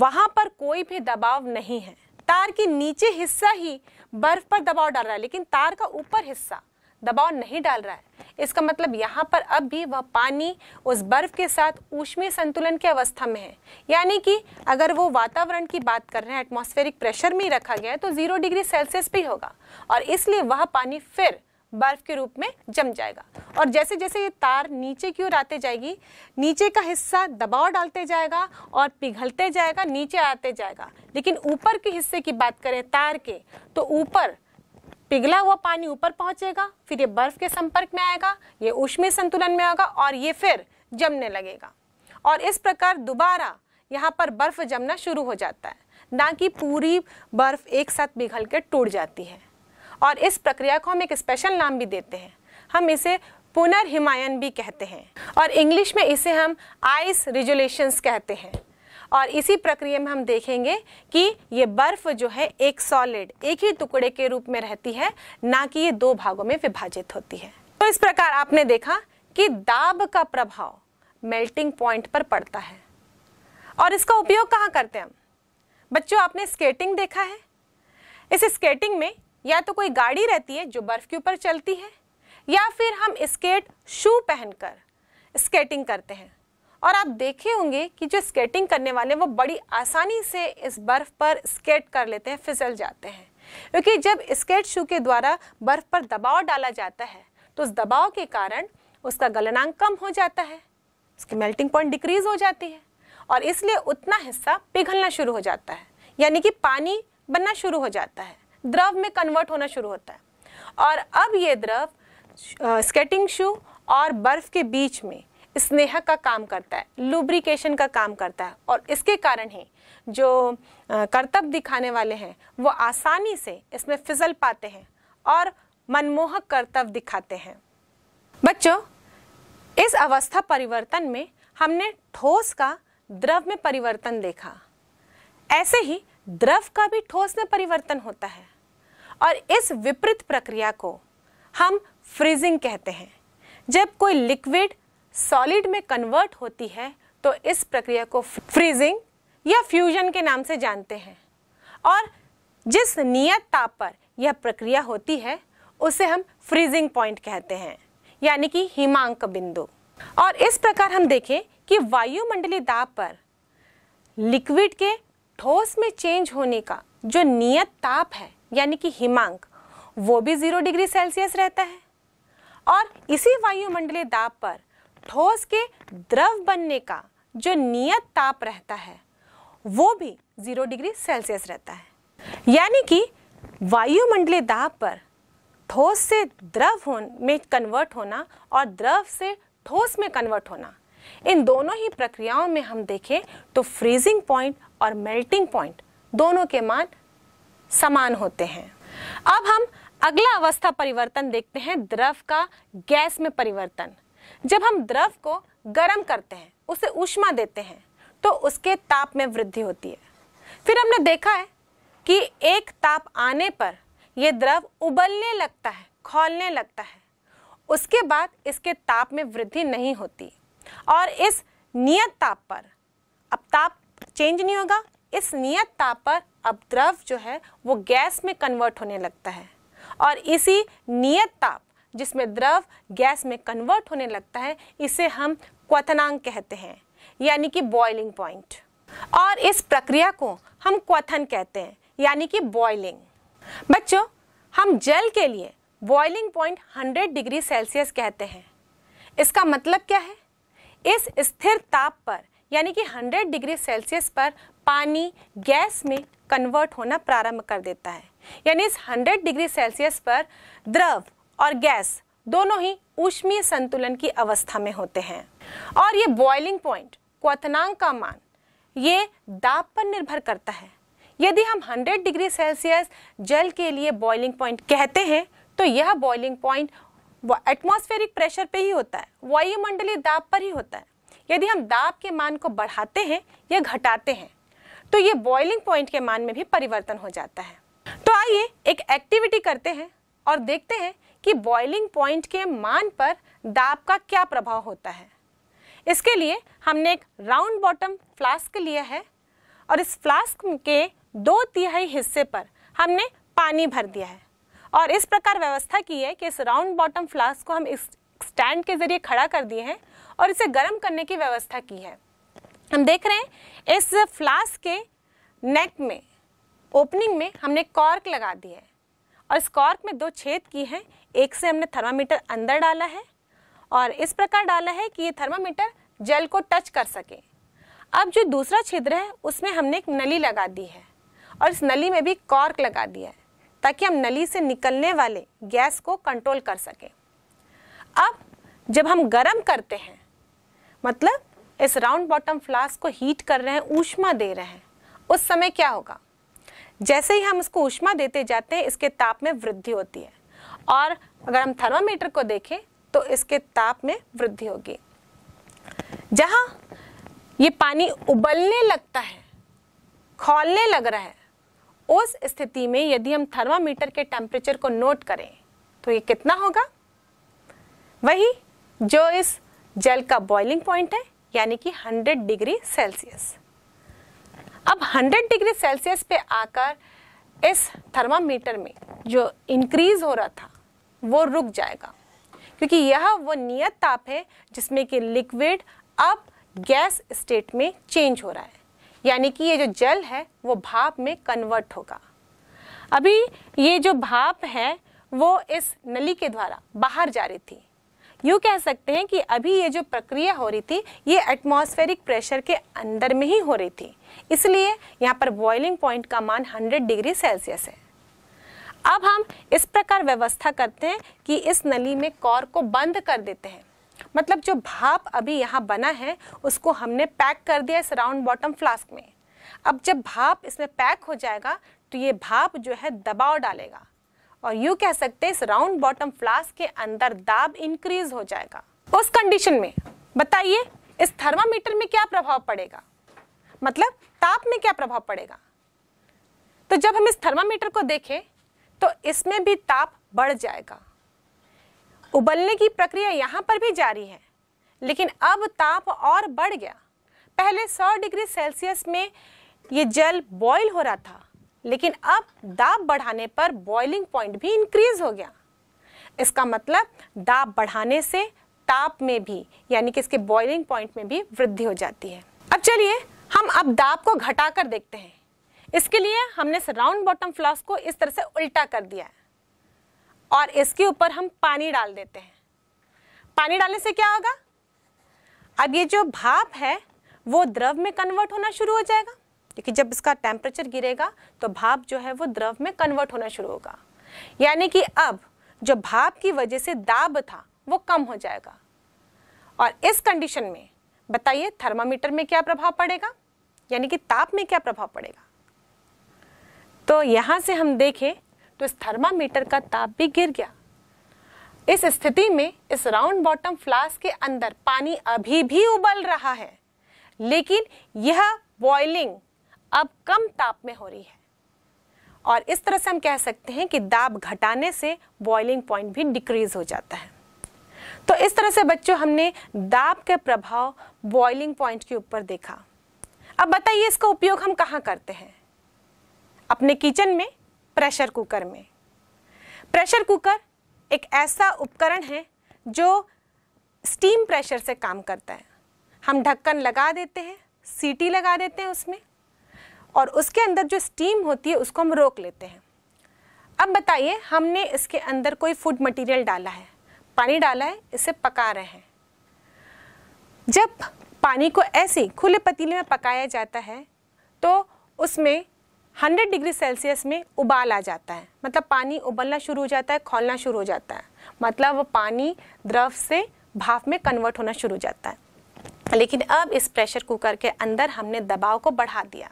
वहाँ पर कोई भी दबाव नहीं है तार के नीचे हिस्सा ही बर्फ पर दबाव डाल रहा है लेकिन तार का ऊपर हिस्सा दबाव नहीं डाल रहा है इसका मतलब यहाँ पर अब भी वह पानी उस बर्फ के साथ ऊष्मीय संतुलन की अवस्था में है यानी कि अगर वो वातावरण की बात कर रहे हैं एटमॉस्फेरिक प्रेशर में ही रखा गया है तो जीरो डिग्री सेल्सियस भी होगा और इसलिए वह पानी फिर बर्फ के रूप में जम जाएगा और जैसे जैसे ये तार नीचे की ओर आते जाएगी नीचे का हिस्सा दबाव डालते जाएगा और पिघलते जाएगा नीचे आते जाएगा लेकिन ऊपर के हिस्से की बात करें तार के तो ऊपर पिघला हुआ पानी ऊपर पहुंचेगा फिर ये बर्फ के संपर्क में आएगा ये उष्मीय संतुलन में होगा और ये फिर जमने लगेगा और इस प्रकार दोबारा यहाँ पर बर्फ जमना शुरू हो जाता है ना कि पूरी बर्फ एक साथ पिघल के टूट जाती है और इस प्रक्रिया को हम एक स्पेशल नाम भी देते हैं हम इसे पुनर्हिमायन भी कहते हैं और इंग्लिश में इसे हम आइस रिजुलेशंस कहते हैं और इसी प्रक्रिया में हम देखेंगे कि ये बर्फ़ जो है एक सॉलिड एक ही टुकड़े के रूप में रहती है ना कि ये दो भागों में विभाजित होती है तो इस प्रकार आपने देखा कि दाब का प्रभाव मेल्टिंग पॉइंट पर पड़ता है और इसका उपयोग कहाँ करते हैं हम बच्चों आपने स्केटिंग देखा है इस स्केटिंग में या तो कोई गाड़ी रहती है जो बर्फ के ऊपर चलती है या फिर हम स्केट शू पहनकर स्केटिंग करते हैं और आप देखे होंगे कि जो स्केटिंग करने वाले वो बड़ी आसानी से इस बर्फ़ पर स्केट कर लेते हैं फिसल जाते हैं क्योंकि जब स्केट शू के द्वारा बर्फ़ पर दबाव डाला जाता है तो उस दबाव के कारण उसका गलनांक कम हो जाता है उसकी मेल्टिंग पॉइंट डिक्रीज हो जाती है और इसलिए उतना हिस्सा पिघलना शुरू हो जाता है यानी कि पानी बनना शुरू हो जाता है द्रव में कन्वर्ट होना शुरू होता है और अब ये द्रव स्केटिंग शू और बर्फ के बीच में स्नेहक का काम करता है लुब्रिकेशन का काम करता है और इसके कारण ही जो करतब दिखाने वाले हैं वो आसानी से इसमें फिसल पाते हैं और मनमोहक करतब दिखाते हैं बच्चों इस अवस्था परिवर्तन में हमने ठोस का द्रव में परिवर्तन देखा ऐसे ही द्रव का भी ठोस में परिवर्तन होता है और इस विपरीत प्रक्रिया को हम फ्रीजिंग कहते हैं जब कोई लिक्विड सॉलिड में कन्वर्ट होती है तो इस प्रक्रिया को फ्रीजिंग या फ्यूजन के नाम से जानते हैं और जिस नियत ताप पर यह प्रक्रिया होती है उसे हम फ्रीजिंग पॉइंट कहते हैं यानी कि हिमांक बिंदु और इस प्रकार हम देखें कि वायुमंडलीय दाब पर लिक्विड के ठोस में चेंज होने का जो नियत ताप है यानी कि हिमांक वो भी जीरो डिग्री सेल्सियस रहता है और इसी वायुमंडलीय दाब पर ठोस के द्रव बनने का जो नियत ताप रहता है वो भी जीरो डिग्री सेल्सियस रहता है यानी कि वायुमंडलीय दाब पर ठोस से द्रव हो में कन्वर्ट होना और द्रव से ठोस में कन्वर्ट होना इन दोनों ही प्रक्रियाओं में हम देखें तो फ्रीजिंग पॉइंट और मेल्टिंग पॉइंट दोनों के मान समान होते हैं अब हम अगला अवस्था परिवर्तन देखते हैं द्रव का गैस में परिवर्तन जब हम द्रव को गर्म करते हैं उसे ऊष्मा देते हैं तो उसके ताप में वृद्धि होती है फिर हमने देखा है कि एक ताप आने पर यह द्रव उबलने लगता है खोलने लगता है उसके बाद इसके ताप में वृद्धि नहीं होती और इस नियत ताप पर अब ताप चेंज नहीं होगा इस नियत ताप पर अब द्रव जो है वो गैस में कन्वर्ट होने लगता है और इसी नियत ताप जिसमें द्रव गैस में कन्वर्ट होने लगता है इसे हम क्वथनांक कहते हैं यानी कि बॉइलिंग पॉइंट और इस प्रक्रिया को हम क्वथन कहते हैं यानी कि बॉइलिंग बच्चों हम जल के लिए बॉइलिंग पॉइंट 100 डिग्री सेल्सियस कहते हैं इसका मतलब क्या है इस स्थिर ताप पर यानी कि 100 डिग्री सेल्सियस पर पानी गैस में कन्वर्ट होना प्रारंभ कर देता है यानी इस 100 डिग्री सेल्सियस पर द्रव और गैस दोनों ही ऊष्मीय संतुलन की अवस्था में होते हैं और ये बॉइलिंग पॉइंट क्वथनांक का मान ये दाब पर निर्भर करता है यदि हम 100 डिग्री सेल्सियस जल के लिए बॉइलिंग पॉइंट कहते हैं तो यह बॉइलिंग पॉइंट एटमॉस्फेरिक प्रेशर पे ही होता है वायुमंडलीय दाब पर ही होता है यदि हम दाब के मान को बढ़ाते हैं या घटाते हैं तो ये बॉइलिंग पॉइंट के मान में भी परिवर्तन हो जाता है तो आइए एक एक्टिविटी करते हैं और देखते हैं कि बॉइलिंग पॉइंट के मान पर दाब का क्या प्रभाव होता है इसके लिए हमने एक राउंड बॉटम फ्लास्क लिया है और इस फ्लास्क के दो तिहाई हिस्से पर हमने पानी भर दिया है और इस प्रकार व्यवस्था की है कि इस राउंड बॉटम फ्लास्क को हम इस स्टैंड के जरिए खड़ा कर दिए हैं और इसे गर्म करने की व्यवस्था की है हम देख रहे हैं इस फ्लास्क के नेक में ओपनिंग में हमने कॉर्क लगा दी है और इस कॉर्क में दो छेद की हैं एक से हमने थर्मामीटर अंदर डाला है और इस प्रकार डाला है कि ये थर्मामीटर जल को टच कर सके अब जो दूसरा छिद्र है उसमें हमने एक नली लगा दी है और इस नली में भी कॉर्क लगा दिया है ताकि हम नली से निकलने वाले गैस को कंट्रोल कर सकें अब जब हम गर्म करते हैं मतलब इस राउंड बॉटम फ्लास्क को हीट कर रहे हैं ऊष्मा दे रहे हैं उस समय क्या होगा जैसे ही हम इसको ऊष्मा देते जाते हैं इसके ताप में वृद्धि होती है और अगर हम थर्मामीटर को देखें तो इसके ताप में वृद्धि होगी जहाँ ये पानी उबलने लगता है खोलने लग रहा है उस स्थिति में यदि हम थर्मामीटर के टेम्परेचर को नोट करें तो ये कितना होगा वही जो इस जल का बॉइलिंग पॉइंट है यानी कि 100 डिग्री सेल्सियस अब 100 डिग्री सेल्सियस पे आकर इस थर्मामीटर में जो इंक्रीज हो रहा था वो रुक जाएगा क्योंकि यह वो नियत ताप है जिसमें कि लिक्विड अब गैस स्टेट में चेंज हो रहा है यानी कि ये जो जल है वो भाप में कन्वर्ट होगा अभी ये जो भाप है वो इस नली के द्वारा बाहर जा रही थी यू कह सकते हैं कि अभी ये जो प्रक्रिया हो रही थी ये एटमॉस्फेरिक प्रेशर के अंदर में ही हो रही थी इसलिए यहाँ पर बॉइलिंग पॉइंट का मान 100 डिग्री सेल्सियस है अब हम इस प्रकार व्यवस्था करते हैं कि इस नली में कौर को बंद कर देते हैं मतलब जो भाप अभी यहाँ बना है उसको हमने पैक कर दिया इस राउंड बॉटम फ्लास्क में अब जब भाप इसमें पैक हो जाएगा तो ये भाप जो है दबाव डालेगा और यू कह सकते इस राउंड बॉटम फ्लास्क के अंदर दाब इंक्रीज हो जाएगा उस कंडीशन में बताइए इस थर्मामीटर में क्या प्रभाव पड़ेगा मतलब ताप में क्या प्रभाव पड़ेगा तो जब हम इस थर्मामीटर को देखें तो इसमें भी ताप बढ़ जाएगा उबलने की प्रक्रिया यहां पर भी जारी है लेकिन अब ताप और बढ़ गया पहले 100 डिग्री सेल्सियस में ये जल बॉईल हो रहा था लेकिन अब दाब बढ़ाने पर बॉइलिंग पॉइंट भी इंक्रीज हो गया इसका मतलब दाब बढ़ाने से ताप में भी यानी कि इसके बॉइलिंग पॉइंट में भी वृद्धि हो जाती है अब चलिए हम अब दाब को घटाकर देखते हैं इसके लिए हमने राउंड बॉटम फ्लास्क को इस तरह से उल्टा कर दिया है और इसके ऊपर हम पानी डाल देते हैं पानी डालने से क्या होगा अब ये जो भाप है वो द्रव में कन्वर्ट होना शुरू हो जाएगा क्योंकि जब इसका टेम्परेचर गिरेगा तो भाप जो है वो द्रव में कन्वर्ट होना शुरू होगा यानी कि अब जो भाप की वजह से दाब था वो कम हो जाएगा और इस कंडीशन में बताइए थर्मामीटर में क्या प्रभाव पड़ेगा यानी कि ताप में क्या प्रभाव पड़ेगा तो यहां से हम देखें तो इस थर्मामीटर का ताप भी गिर गया इस स्थिति में इस राउंड बॉटम फ्लास्क के अंदर पानी अभी भी उबल रहा है लेकिन यह बॉइलिंग अब कम ताप में हो रही है और इस तरह से हम कह सकते हैं कि दाब घटाने से बॉइलिंग पॉइंट भी डिक्रीज हो जाता है तो इस तरह से बच्चों हमने दाब के प्रभाव बॉइलिंग पॉइंट के ऊपर देखा अब बताइए इसका उपयोग हम कहाँ करते हैं अपने किचन में प्रेशर कुकर में प्रेशर कुकर एक ऐसा उपकरण है जो स्टीम प्रेशर से काम करता है हम ढक्कन लगा देते हैं सीटी लगा देते हैं उसमें और उसके अंदर जो स्टीम होती है उसको हम रोक लेते हैं अब बताइए हमने इसके अंदर कोई फूड मटेरियल डाला है पानी डाला है इसे पका रहे हैं जब पानी को ऐसे खुले पतीले में पकाया जाता है तो उसमें 100 डिग्री सेल्सियस में उबाल आ जाता है मतलब पानी उबलना शुरू हो जाता है खोलना शुरू हो जाता है मतलब वो पानी द्रव से भाप में कन्वर्ट होना शुरू हो जाता है लेकिन अब इस प्रेशर कुकर के अंदर हमने दबाव को बढ़ा दिया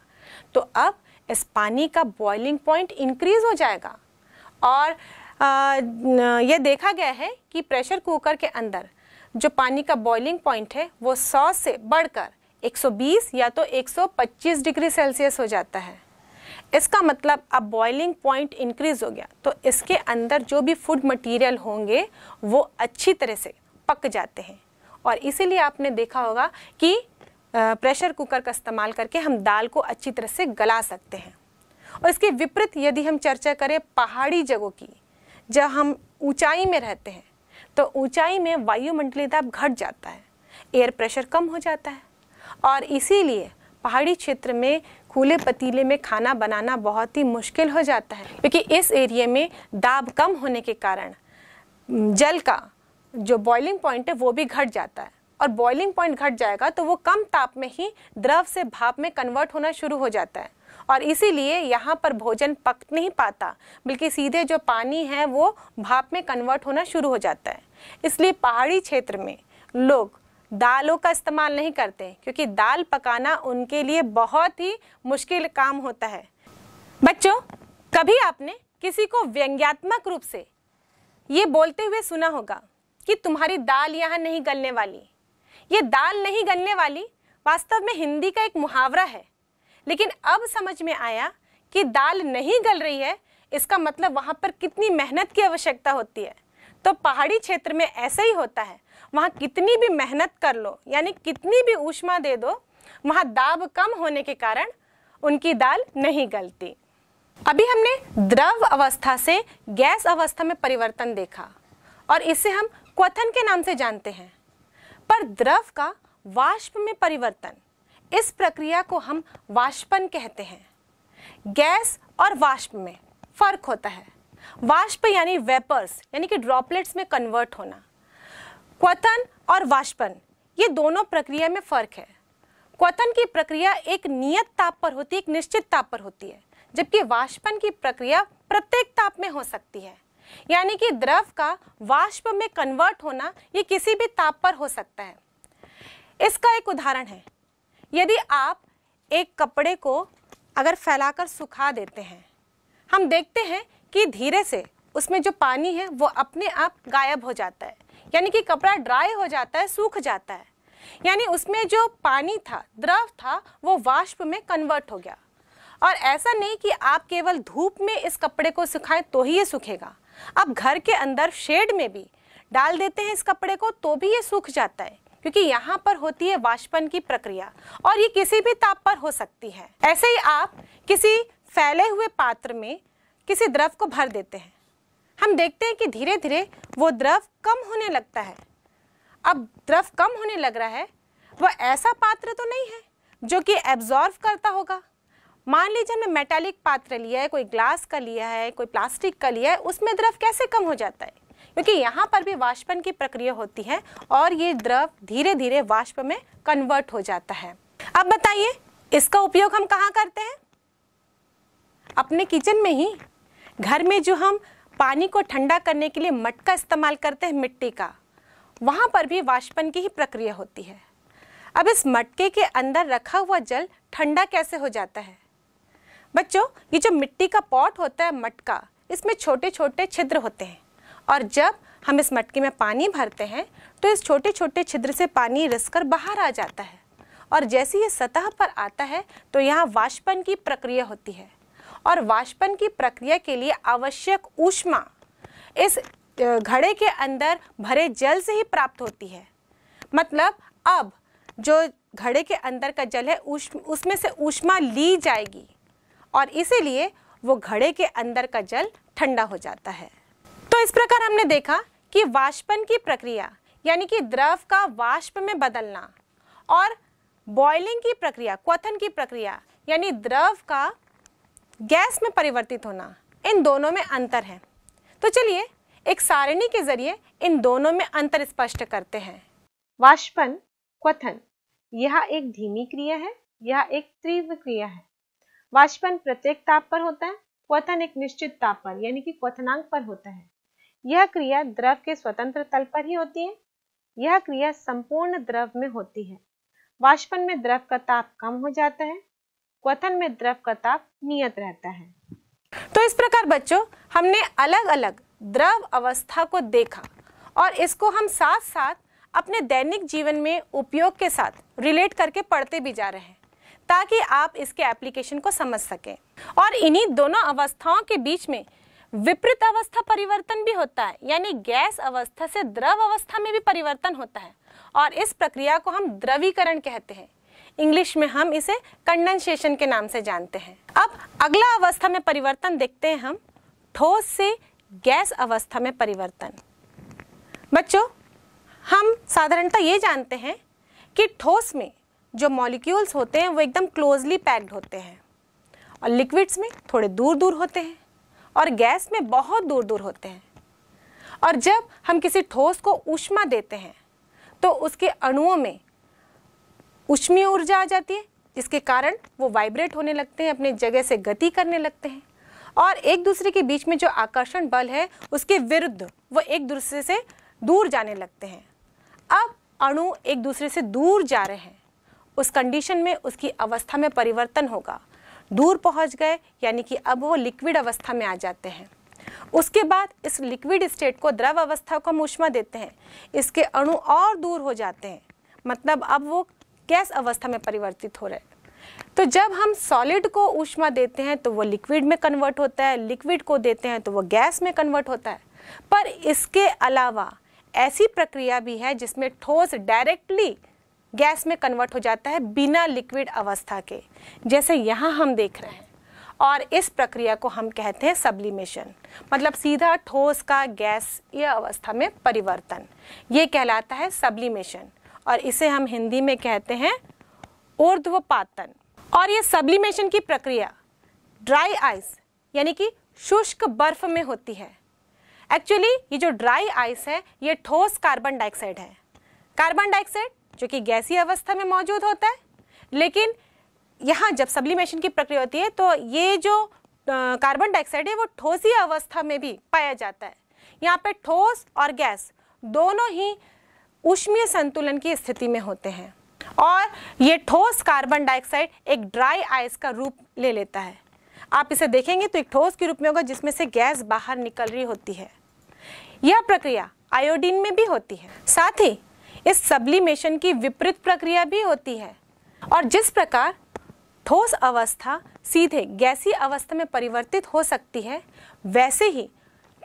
तो अब इस पानी का बॉइलिंग पॉइंट इंक्रीज हो जाएगा और यह देखा गया है कि प्रेशर कुकर के अंदर जो पानी का बॉइलिंग पॉइंट है वो 100 से बढ़कर 120 या तो 125 डिग्री सेल्सियस हो जाता है इसका मतलब अब बॉइलिंग पॉइंट इंक्रीज हो गया तो इसके अंदर जो भी फूड मटेरियल होंगे वो अच्छी तरह से पक जाते हैं और इसीलिए आपने देखा होगा कि प्रेशर कुकर का इस्तेमाल करके हम दाल को अच्छी तरह से गला सकते हैं और इसके विपरीत यदि हम चर्चा करें पहाड़ी जगहों की जब हम ऊंचाई में रहते हैं तो ऊंचाई में वायुमंडलीय दाब घट जाता है एयर प्रेशर कम हो जाता है और इसीलिए पहाड़ी क्षेत्र में खुले पतीले में खाना बनाना बहुत ही मुश्किल हो जाता है क्योंकि इस एरिए में दाब कम होने के कारण जल का जो बॉइलिंग पॉइंट है वो भी घट जाता है और बॉइलिंग पॉइंट घट जाएगा तो वो कम ताप में ही द्रव से भाप में कन्वर्ट होना शुरू हो जाता है और इसीलिए यहाँ पर भोजन पक नहीं पाता बल्कि सीधे जो पानी है वो भाप में कन्वर्ट होना शुरू हो जाता है इसलिए पहाड़ी क्षेत्र में लोग दालों का इस्तेमाल नहीं करते क्योंकि दाल पकाना उनके लिए बहुत ही मुश्किल काम होता है बच्चों कभी आपने किसी को व्यंग्यात्मक रूप से ये बोलते हुए सुना होगा कि तुम्हारी दाल यहाँ नहीं गलने वाली ये दाल नहीं गलने वाली वास्तव में हिंदी का एक मुहावरा है लेकिन अब समझ में आया कि दाल नहीं गल रही है इसका मतलब वहाँ पर कितनी मेहनत की आवश्यकता होती है तो पहाड़ी क्षेत्र में ऐसा ही होता है वहाँ कितनी भी मेहनत कर लो यानी कितनी भी ऊष्मा दे दो वहाँ दाब कम होने के कारण उनकी दाल नहीं गलती अभी हमने द्रव अवस्था से गैस अवस्था में परिवर्तन देखा और इसे हम क्वथन के नाम से जानते हैं पर द्रव का वाष्प में परिवर्तन इस प्रक्रिया को हम वाष्पन कहते हैं गैस और वाष्प में फर्क होता है वाष्प यानी वेपर्स यानी कि ड्रॉपलेट्स में कन्वर्ट होना क्वथन और वाष्पन ये दोनों प्रक्रिया में फर्क है क्वथन की प्रक्रिया एक नियत ताप पर होती है एक निश्चित ताप पर होती है जबकि वाष्पन की प्रक्रिया प्रत्येक ताप में हो सकती है यानी कि द्रव का वाष्प में कन्वर्ट होना ये किसी भी ताप पर हो सकता है इसका एक उदाहरण है यदि आप एक कपड़े को अगर फैलाकर सुखा देते हैं हम देखते हैं कि धीरे से उसमें जो पानी है वो अपने आप गायब हो जाता है यानी कि कपड़ा ड्राई हो जाता है सूख जाता है यानी उसमें जो पानी था द्रव था वो वाष्प में कन्वर्ट हो गया और ऐसा नहीं कि आप केवल धूप में इस कपड़े को सुखाएं तो ही ये सूखेगा अब घर के अंदर शेड में भी डाल देते हैं इस कपड़े को तो भी ये सूख जाता है क्योंकि यहाँ पर होती है वाष्पन की प्रक्रिया और ये किसी भी ताप पर हो सकती है ऐसे ही आप किसी फैले हुए पात्र में किसी द्रव को भर देते हैं हम देखते हैं कि धीरे धीरे वो द्रव कम होने लगता है अब द्रव कम होने लग रहा है वह ऐसा पात्र तो नहीं है जो कि एब्जॉर्व करता होगा मान लीजिए हमने मेटालिक पात्र लिया है कोई ग्लास का लिया है कोई प्लास्टिक का लिया है उसमें द्रव कैसे कम हो जाता है क्योंकि यहाँ पर भी वाष्पन की प्रक्रिया होती है और ये द्रव धीरे धीरे वाष्प में कन्वर्ट हो जाता है अब बताइए इसका उपयोग हम कहाँ करते हैं अपने किचन में ही घर में जो हम पानी को ठंडा करने के लिए मटका इस्तेमाल करते हैं मिट्टी का वहाँ पर भी वाष्पन की ही प्रक्रिया होती है अब इस मटके के अंदर रखा हुआ जल ठंडा कैसे हो जाता है बच्चों ये जो मिट्टी का पॉट होता है मटका इसमें छोटे छोटे छिद्र होते हैं और जब हम इस मटके में पानी भरते हैं तो इस छोटे छोटे छिद्र से पानी रिसकर बाहर आ जाता है और जैसे ये सतह पर आता है तो यहाँ वाष्पन की प्रक्रिया होती है और वाष्पन की प्रक्रिया के लिए आवश्यक ऊष्मा इस घड़े के अंदर भरे जल से ही प्राप्त होती है मतलब अब जो घड़े के अंदर का जल है उसमें से ऊष्मा ली जाएगी और इसीलिए वो घड़े के अंदर का जल ठंडा हो जाता है तो इस प्रकार हमने देखा कि वाष्पन की प्रक्रिया यानी कि द्रव का वाष्प में बदलना और बॉयलिंग की प्रक्रिया क्वथन की प्रक्रिया यानी द्रव का गैस में परिवर्तित होना इन दोनों में अंतर है तो चलिए एक सारिणी के जरिए इन दोनों में अंतर स्पष्ट करते हैं वाष्पन क्वथन यह एक धीमी क्रिया है यह एक तीव्र क्रिया है वाष्पन प्रत्येक ताप पर होता है क्वथन एक निश्चित ताप पर यानी कि क्वथनांक पर होता है यह क्रिया द्रव के स्वतंत्र तल पर ही होती है यह क्रिया संपूर्ण द्रव में होती है वाष्पन में द्रव का ताप कम हो जाता है क्वथन में द्रव का ताप नियत रहता है तो इस प्रकार बच्चों हमने अलग अलग द्रव अवस्था को देखा और इसको हम साथ साथ अपने दैनिक जीवन में उपयोग के साथ रिलेट करके पढ़ते भी जा रहे हैं ताकि आप इसके एप्लीकेशन को समझ सकें और इन्हीं दोनों अवस्थाओं के बीच में विपरीत अवस्था परिवर्तन भी होता है यानी गैस अवस्था से द्रव अवस्था में भी परिवर्तन होता है और इस प्रक्रिया को हम द्रवीकरण कहते हैं इंग्लिश में हम इसे कंडेंसेशन के नाम से जानते हैं अब अगला अवस्था में परिवर्तन देखते हैं हम ठोस से गैस अवस्था में परिवर्तन बच्चों हम साधारणतः ये जानते हैं कि ठोस में जो मॉलिक्यूल्स होते हैं वो एकदम क्लोजली पैक्ड होते हैं और लिक्विड्स में थोड़े दूर दूर होते हैं और गैस में बहुत दूर दूर होते हैं और जब हम किसी ठोस को ऊष्मा देते हैं तो उसके अणुओं में उष्मीय ऊर्जा आ जाती है जिसके कारण वो वाइब्रेट होने लगते हैं अपने जगह से गति करने लगते हैं और एक दूसरे के बीच में जो आकर्षण बल है उसके विरुद्ध वो एक दूसरे से दूर जाने लगते हैं अब अणु एक दूसरे से दूर जा रहे हैं उस कंडीशन में उसकी अवस्था में परिवर्तन होगा दूर पहुंच गए यानी कि अब वो लिक्विड अवस्था में आ जाते हैं उसके बाद इस लिक्विड स्टेट को द्रव अवस्था को हम ऊष्मा देते हैं इसके अणु और दूर हो जाते हैं मतलब अब वो गैस अवस्था में परिवर्तित हो रहे हैं तो जब हम सॉलिड को ऊष्मा देते हैं तो वो लिक्विड में कन्वर्ट होता है लिक्विड को देते हैं तो वो गैस में कन्वर्ट होता है पर इसके अलावा ऐसी प्रक्रिया भी है जिसमें ठोस डायरेक्टली गैस में कन्वर्ट हो जाता है बिना लिक्विड अवस्था के जैसे यहाँ हम देख रहे हैं और इस प्रक्रिया को हम कहते हैं सब्लिमेशन मतलब सीधा ठोस का गैस या अवस्था में परिवर्तन ये कहलाता है सब्लिमेशन और इसे हम हिंदी में कहते हैं ऊर्ध्वपातन और ये सब्लिमेशन की प्रक्रिया ड्राई आइस यानी कि शुष्क बर्फ में होती है एक्चुअली ये जो ड्राई आइस है ये ठोस कार्बन डाइऑक्साइड है कार्बन डाइऑक्साइड जो कि गैसी अवस्था में मौजूद होता है लेकिन यहाँ जब सब्लिमेशन की प्रक्रिया होती है तो ये जो कार्बन डाइऑक्साइड है वो ठोसी अवस्था में भी पाया जाता है यहाँ पे ठोस और गैस दोनों ही उष्मीय संतुलन की स्थिति में होते हैं और ये ठोस कार्बन डाइऑक्साइड एक ड्राई आइस का रूप ले लेता है आप इसे देखेंगे तो एक ठोस के रूप में होगा जिसमें से गैस बाहर निकल रही होती है यह प्रक्रिया आयोडीन में भी होती है साथ ही इस सब्लिमेशन की विपरीत प्रक्रिया भी होती है और जिस प्रकार ठोस अवस्था सीधे गैसी अवस्था में परिवर्तित हो सकती है वैसे ही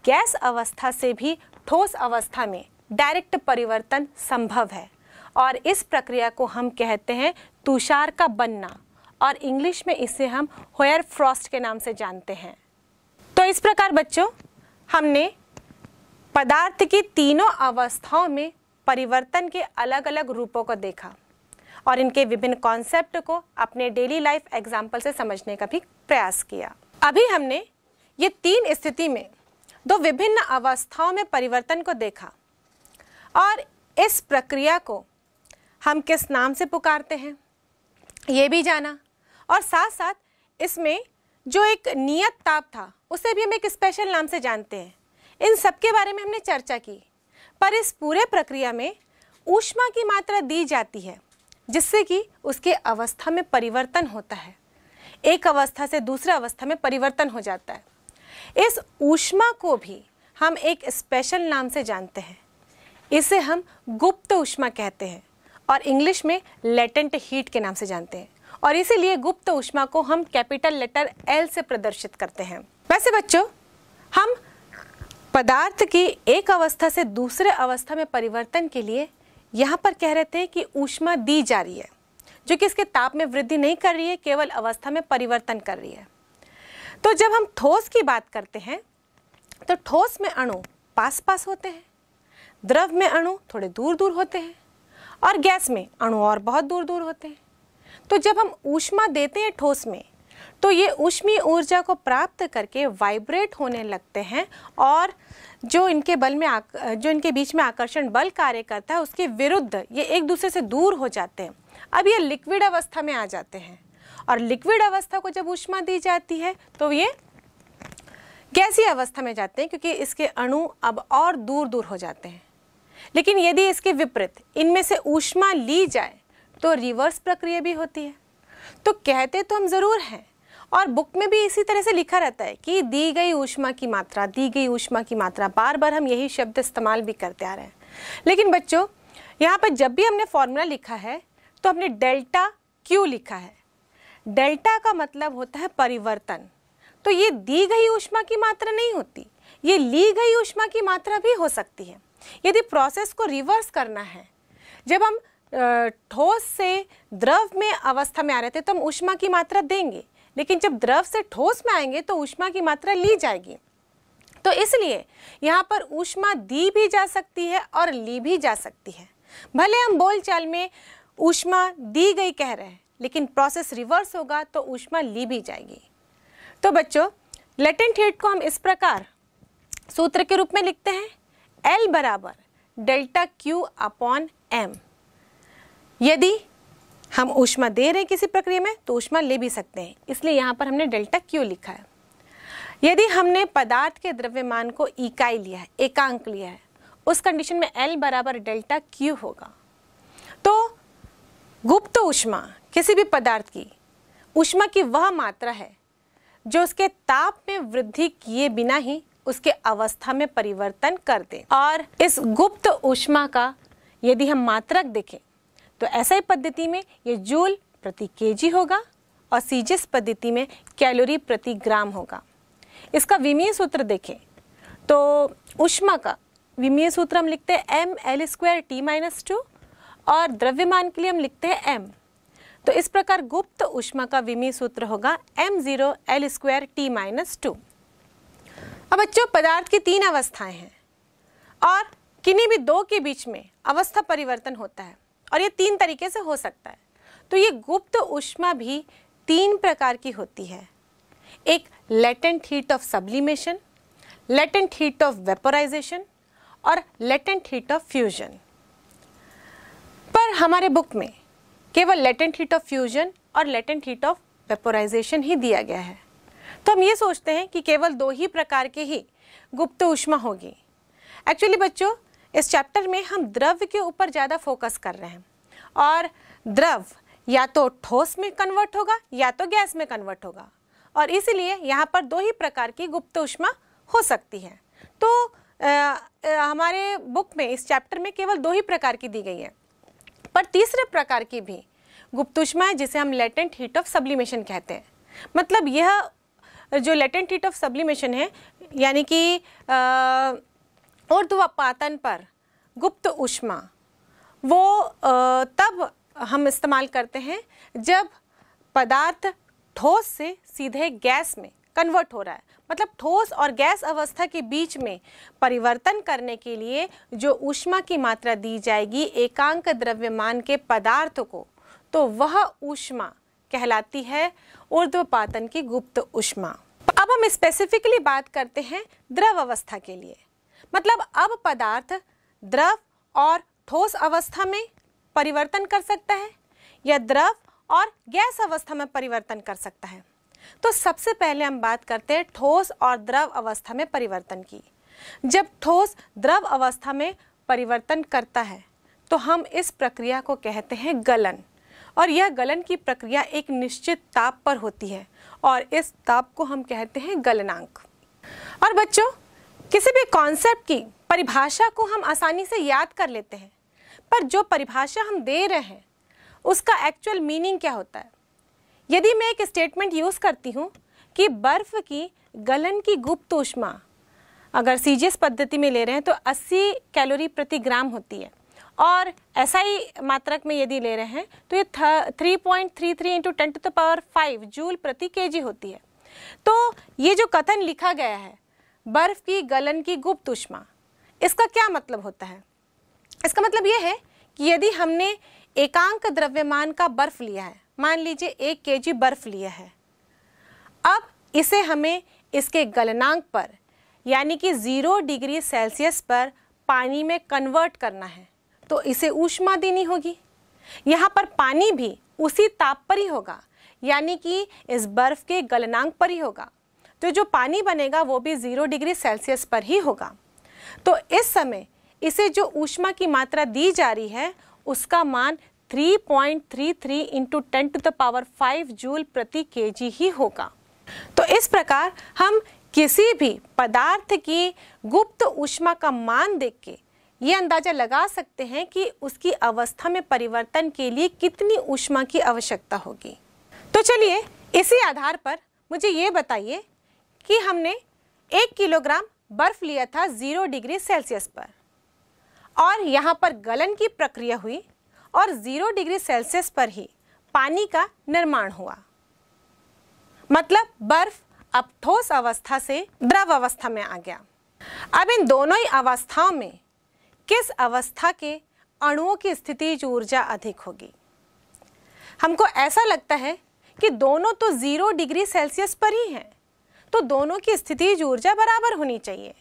गैस अवस्था से भी ठोस अवस्था में डायरेक्ट परिवर्तन संभव है और इस प्रक्रिया को हम कहते हैं तुषार का बनना और इंग्लिश में इसे हम होयर फ्रॉस्ट के नाम से जानते हैं तो इस प्रकार बच्चों हमने पदार्थ की तीनों अवस्थाओं में परिवर्तन के अलग अलग रूपों को देखा और इनके विभिन्न कॉन्सेप्ट को अपने डेली लाइफ एग्जाम्पल से समझने का भी प्रयास किया अभी हमने ये तीन स्थिति में दो विभिन्न अवस्थाओं में परिवर्तन को देखा और इस प्रक्रिया को हम किस नाम से पुकारते हैं ये भी जाना और साथ साथ इसमें जो एक नियत ताप था उसे भी हम एक स्पेशल नाम से जानते हैं इन सब के बारे में हमने चर्चा की पर इस पूरे प्रक्रिया में ऊष्मा की मात्रा दी जाती है जिससे कि उसके अवस्था में परिवर्तन होता है एक अवस्था से दूसरा अवस्था में परिवर्तन हो जाता है इस ऊष्मा को भी हम एक स्पेशल नाम से जानते हैं इसे हम गुप्त ऊष्मा कहते हैं और इंग्लिश में लेटेंट हीट के नाम से जानते हैं और इसीलिए गुप्त ऊष्मा को हम कैपिटल लेटर एल से प्रदर्शित करते हैं वैसे बच्चों हम पदार्थ की एक अवस्था से दूसरे अवस्था में परिवर्तन के लिए यहाँ पर कह रहे थे कि ऊष्मा दी जा रही है जो कि इसके ताप में वृद्धि नहीं कर रही है केवल अवस्था में परिवर्तन कर रही है तो जब हम ठोस की बात करते हैं तो ठोस में अणु पास पास होते हैं द्रव में अणु थोड़े दूर दूर होते हैं और गैस में अणु और बहुत दूर दूर होते हैं तो जब हम ऊष्मा देते हैं ठोस में तो ये ऊष्मी ऊर्जा को प्राप्त करके वाइब्रेट होने लगते हैं और जो इनके बल में आक, जो इनके बीच में आकर्षण बल कार्य करता है उसके विरुद्ध ये एक दूसरे से दूर हो जाते हैं अब ये लिक्विड अवस्था में आ जाते हैं और लिक्विड अवस्था को जब ऊष्मा दी जाती है तो ये कैसी अवस्था में जाते हैं क्योंकि इसके अणु अब और दूर दूर हो जाते हैं लेकिन यदि इसके विपरीत इनमें से ऊष्मा ली जाए तो रिवर्स प्रक्रिया भी होती है तो कहते तो हम ज़रूर हैं और बुक में भी इसी तरह से लिखा रहता है कि दी गई ऊष्मा की मात्रा दी गई ऊष्मा की मात्रा बार बार हम यही शब्द इस्तेमाल भी करते आ रहे हैं लेकिन बच्चों यहाँ पर जब भी हमने फॉर्मूला लिखा है तो हमने डेल्टा क्यू लिखा है डेल्टा का मतलब होता है परिवर्तन तो ये दी गई ऊष्मा की मात्रा नहीं होती ये ली गई ऊष्मा की मात्रा भी हो सकती है यदि प्रोसेस को रिवर्स करना है जब हम ठोस से द्रव में अवस्था में आ रहे थे तो हम ऊष्मा की मात्रा देंगे लेकिन जब द्रव से ठोस में आएंगे तो ऊष्मा की मात्रा ली जाएगी तो इसलिए यहाँ पर ऊष्मा दी भी जा सकती है और ली भी जा सकती है भले हम बोलचाल में ऊष्मा दी गई कह रहे हैं लेकिन प्रोसेस रिवर्स होगा तो ऊष्मा ली भी जाएगी तो बच्चों लेटेंट हीट को हम इस प्रकार सूत्र के रूप में लिखते हैं एल बराबर डेल्टा क्यू अपॉन एम यदि हम ऊष्मा दे रहे हैं किसी प्रक्रिया में तो ऊष्मा ले भी सकते हैं इसलिए यहाँ पर हमने डेल्टा क्यू लिखा है यदि हमने पदार्थ के द्रव्यमान को इकाई लिया है एकांक लिया है उस कंडीशन में एल बराबर डेल्टा क्यू होगा तो गुप्त ऊष्मा किसी भी पदार्थ की ऊष्मा की वह मात्रा है जो उसके ताप में वृद्धि किए बिना ही उसके अवस्था में परिवर्तन कर दे और इस गुप्त ऊष्मा का यदि हम मात्रक देखें तो ऐसा ही पद्धति में ये जूल प्रति केजी होगा और सीजिस पद्धति में कैलोरी प्रति ग्राम होगा इसका विमीय सूत्र देखें तो उष्मा का विमीय सूत्र हम लिखते हैं M L square T minus two और द्रव्यमान के लिए हम लिखते हैं एम तो इस प्रकार गुप्त उष्मा का विमीय सूत्र होगा M zero L square T minus two अब बच्चों पदार्थ की तीन अवस्थाएं हैं और किन्हीं भी दो के बीच में अवस्था परिवर्तन होता है और ये तीन तरीके से हो सकता है तो ये गुप्त उष्मा भी तीन प्रकार की होती है एक latent heat of sublimation latent heat of vaporisation और लेटेंट हीट ऑफ फ्यूजन पर हमारे बुक में केवल लेटेंट हीट ऑफ फ्यूजन और लेटेंट हीट ऑफ वेपोराइजेशन ही दिया गया है तो हम ये सोचते हैं कि केवल दो ही प्रकार के ही गुप्त उष्मा होगी एक्चुअली बच्चों इस चैप्टर में हम द्रव्य के ऊपर ज़्यादा फोकस कर रहे हैं और द्रव या तो ठोस में कन्वर्ट होगा या तो गैस में कन्वर्ट होगा और इसलिए यहाँ पर दो ही प्रकार की गुप्त उष्मा हो सकती है तो आ, आ, हमारे बुक में इस चैप्टर में केवल दो ही प्रकार की दी गई है पर तीसरे प्रकार की भी गुप्त उष्मा है जिसे हम लेटेंट हीट ऑफ सब्लिमेशन कहते हैं मतलब यह जो लेटेंट हीट ऑफ सब्लिमेशन है यानी कि ऊर्ध्वपातन पर गुप्त उष्मा वो तब हम इस्तेमाल करते हैं जब पदार्थ ठोस से सीधे गैस में कन्वर्ट हो रहा है मतलब ठोस और गैस अवस्था के बीच में परिवर्तन करने के लिए जो ऊष्मा की मात्रा दी जाएगी एकांक द्रव्यमान के पदार्थ को तो वह ऊष्मा कहलाती है ऊर्ध्वपातन की गुप्त ऊष्मा अब हम स्पेसिफिकली बात करते हैं द्रव अवस्था के लिए मतलब अब पदार्थ द्रव और ठोस अवस्था में परिवर्तन कर सकता है या द्रव और गैस अवस्था में परिवर्तन कर सकता है तो सबसे पहले हम बात करते हैं ठोस और द्रव अवस्था में परिवर्तन की जब ठोस द्रव अवस्था में परिवर्तन करता है तो हम इस प्रक्रिया को कहते हैं गलन और यह गलन की प्रक्रिया एक निश्चित ताप पर होती है और इस ताप को हम कहते हैं गलनांक और बच्चों किसी भी कॉन्सेप्ट की परिभाषा को हम आसानी से याद कर लेते हैं पर जो परिभाषा हम दे रहे हैं उसका एक्चुअल मीनिंग क्या होता है यदि मैं एक स्टेटमेंट यूज़ करती हूँ कि बर्फ़ की गलन की गुप्त ऊष्मा अगर सीजीएस पद्धति में ले रहे हैं तो 80 कैलोरी प्रति ग्राम होती है और ऐसा ही मात्रक में यदि ले रहे हैं तो ये three point three three into ten power five joule प्रति केजी होती है तो ये जो कथन लिखा गया है बर्फ की गलन की गुप्त उष्मा इसका क्या मतलब होता है इसका मतलब यह है कि यदि हमने एकांक द्रव्यमान का बर्फ लिया है मान लीजिए एक के बर्फ लिया है अब इसे हमें इसके गलनांक पर यानी कि ज़ीरो डिग्री सेल्सियस पर पानी में कन्वर्ट करना है तो इसे ऊष्मा देनी होगी यहाँ पर पानी भी उसी ताप पर ही होगा यानी कि इस बर्फ़ के गलनांक पर ही होगा तो जो पानी बनेगा वो भी ज़ीरो डिग्री सेल्सियस पर ही होगा तो इस समय इसे जो ऊष्मा की मात्रा दी जा रही है उसका मान 3.33 point three three into ten to the power five joule प्रति के ही होगा तो इस प्रकार हम किसी भी पदार्थ की गुप्त ऊष्मा का मान देख के ये अंदाज़ा लगा सकते हैं कि उसकी अवस्था में परिवर्तन के लिए कितनी ऊष्मा की आवश्यकता होगी तो चलिए इसी आधार पर मुझे ये बताइए कि हमने एक किलोग्राम बर्फ लिया था ज़ीरो डिग्री सेल्सियस पर और यहाँ पर गलन की प्रक्रिया हुई और ज़ीरो डिग्री सेल्सियस पर ही पानी का निर्माण हुआ मतलब बर्फ अब ठोस अवस्था से द्रव अवस्था में आ गया अब इन दोनों ही अवस्थाओं में किस अवस्था के अणुओं की स्थिति ऊर्जा अधिक होगी हमको ऐसा लगता है कि दोनों तो ज़ीरो डिग्री सेल्सियस पर ही हैं तो दोनों की स्थिति ऊर्जा बराबर होनी चाहिए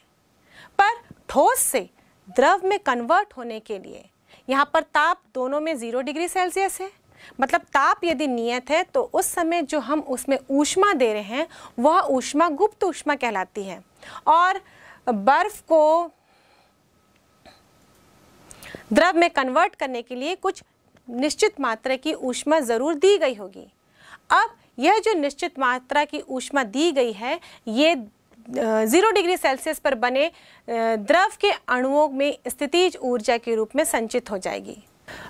पर ठोस से द्रव में कन्वर्ट होने के लिए यहाँ पर ताप दोनों में ज़ीरो डिग्री सेल्सियस है मतलब ताप यदि नियत है तो उस समय जो हम उसमें ऊष्मा दे रहे हैं वह ऊष्मा गुप्त ऊष्मा कहलाती है और बर्फ को द्रव में कन्वर्ट करने के लिए कुछ निश्चित मात्रा की ऊष्मा ज़रूर दी गई होगी अब यह जो निश्चित मात्रा की ऊष्मा दी गई है ये जीरो डिग्री सेल्सियस पर बने द्रव के अणुओं में स्थितिज ऊर्जा के रूप में संचित हो जाएगी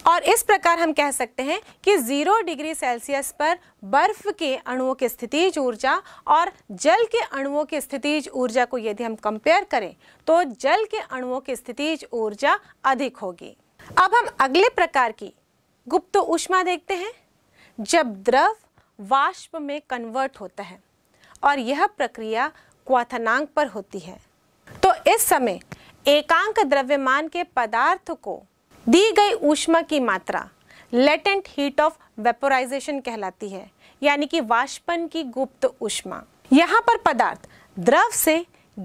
और इस प्रकार हम कह सकते हैं कि जीरो डिग्री सेल्सियस पर बर्फ के अणुओं की स्थितिज ऊर्जा और जल के अणुओं की स्थितिज ऊर्जा को यदि हम कंपेयर करें तो जल के अणुओं की स्थितिज ऊर्जा अधिक होगी अब हम अगले प्रकार की गुप्त ऊष्मा देखते हैं जब द्रव वाष्प में कन्वर्ट होता है और यह प्रक्रिया क्वाथनांक पर होती है तो इस समय एकांक द्रव्यमान के पदार्थ को दी गई ऊष्मा की मात्रा लेटेंट हीट ऑफ वेपोराइजेशन कहलाती है यानी कि वाष्पन की गुप्त ऊष्मा यहाँ पर पदार्थ द्रव से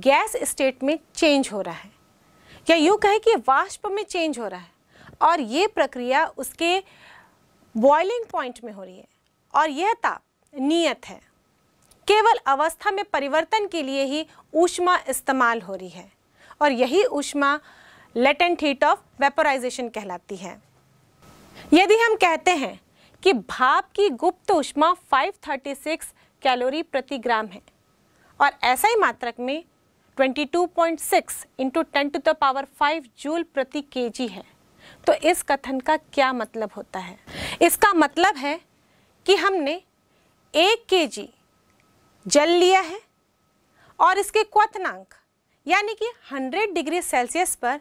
गैस स्टेट में चेंज हो रहा है या यूँ कहे कि वाष्प में चेंज हो रहा है और ये प्रक्रिया उसके बॉइलिंग पॉइंट में हो रही है और यह ताप नियत है केवल अवस्था में परिवर्तन के लिए ही ऊष्मा इस्तेमाल हो रही है और यही ऊष्मा लेटेंट हीट ऑफ वेपोराइजेशन कहलाती है यदि हम कहते हैं कि भाप की गुप्त ऊष्मा 536 कैलोरी प्रति ग्राम है और ऐसा ही मात्रक में 22.6 into ten to the power 5 joule प्रति केजी है तो इस कथन का क्या मतलब होता है इसका मतलब है कि हमने एक के जी जल लिया है और इसके क्वथनांक यानी कि 100 डिग्री सेल्सियस पर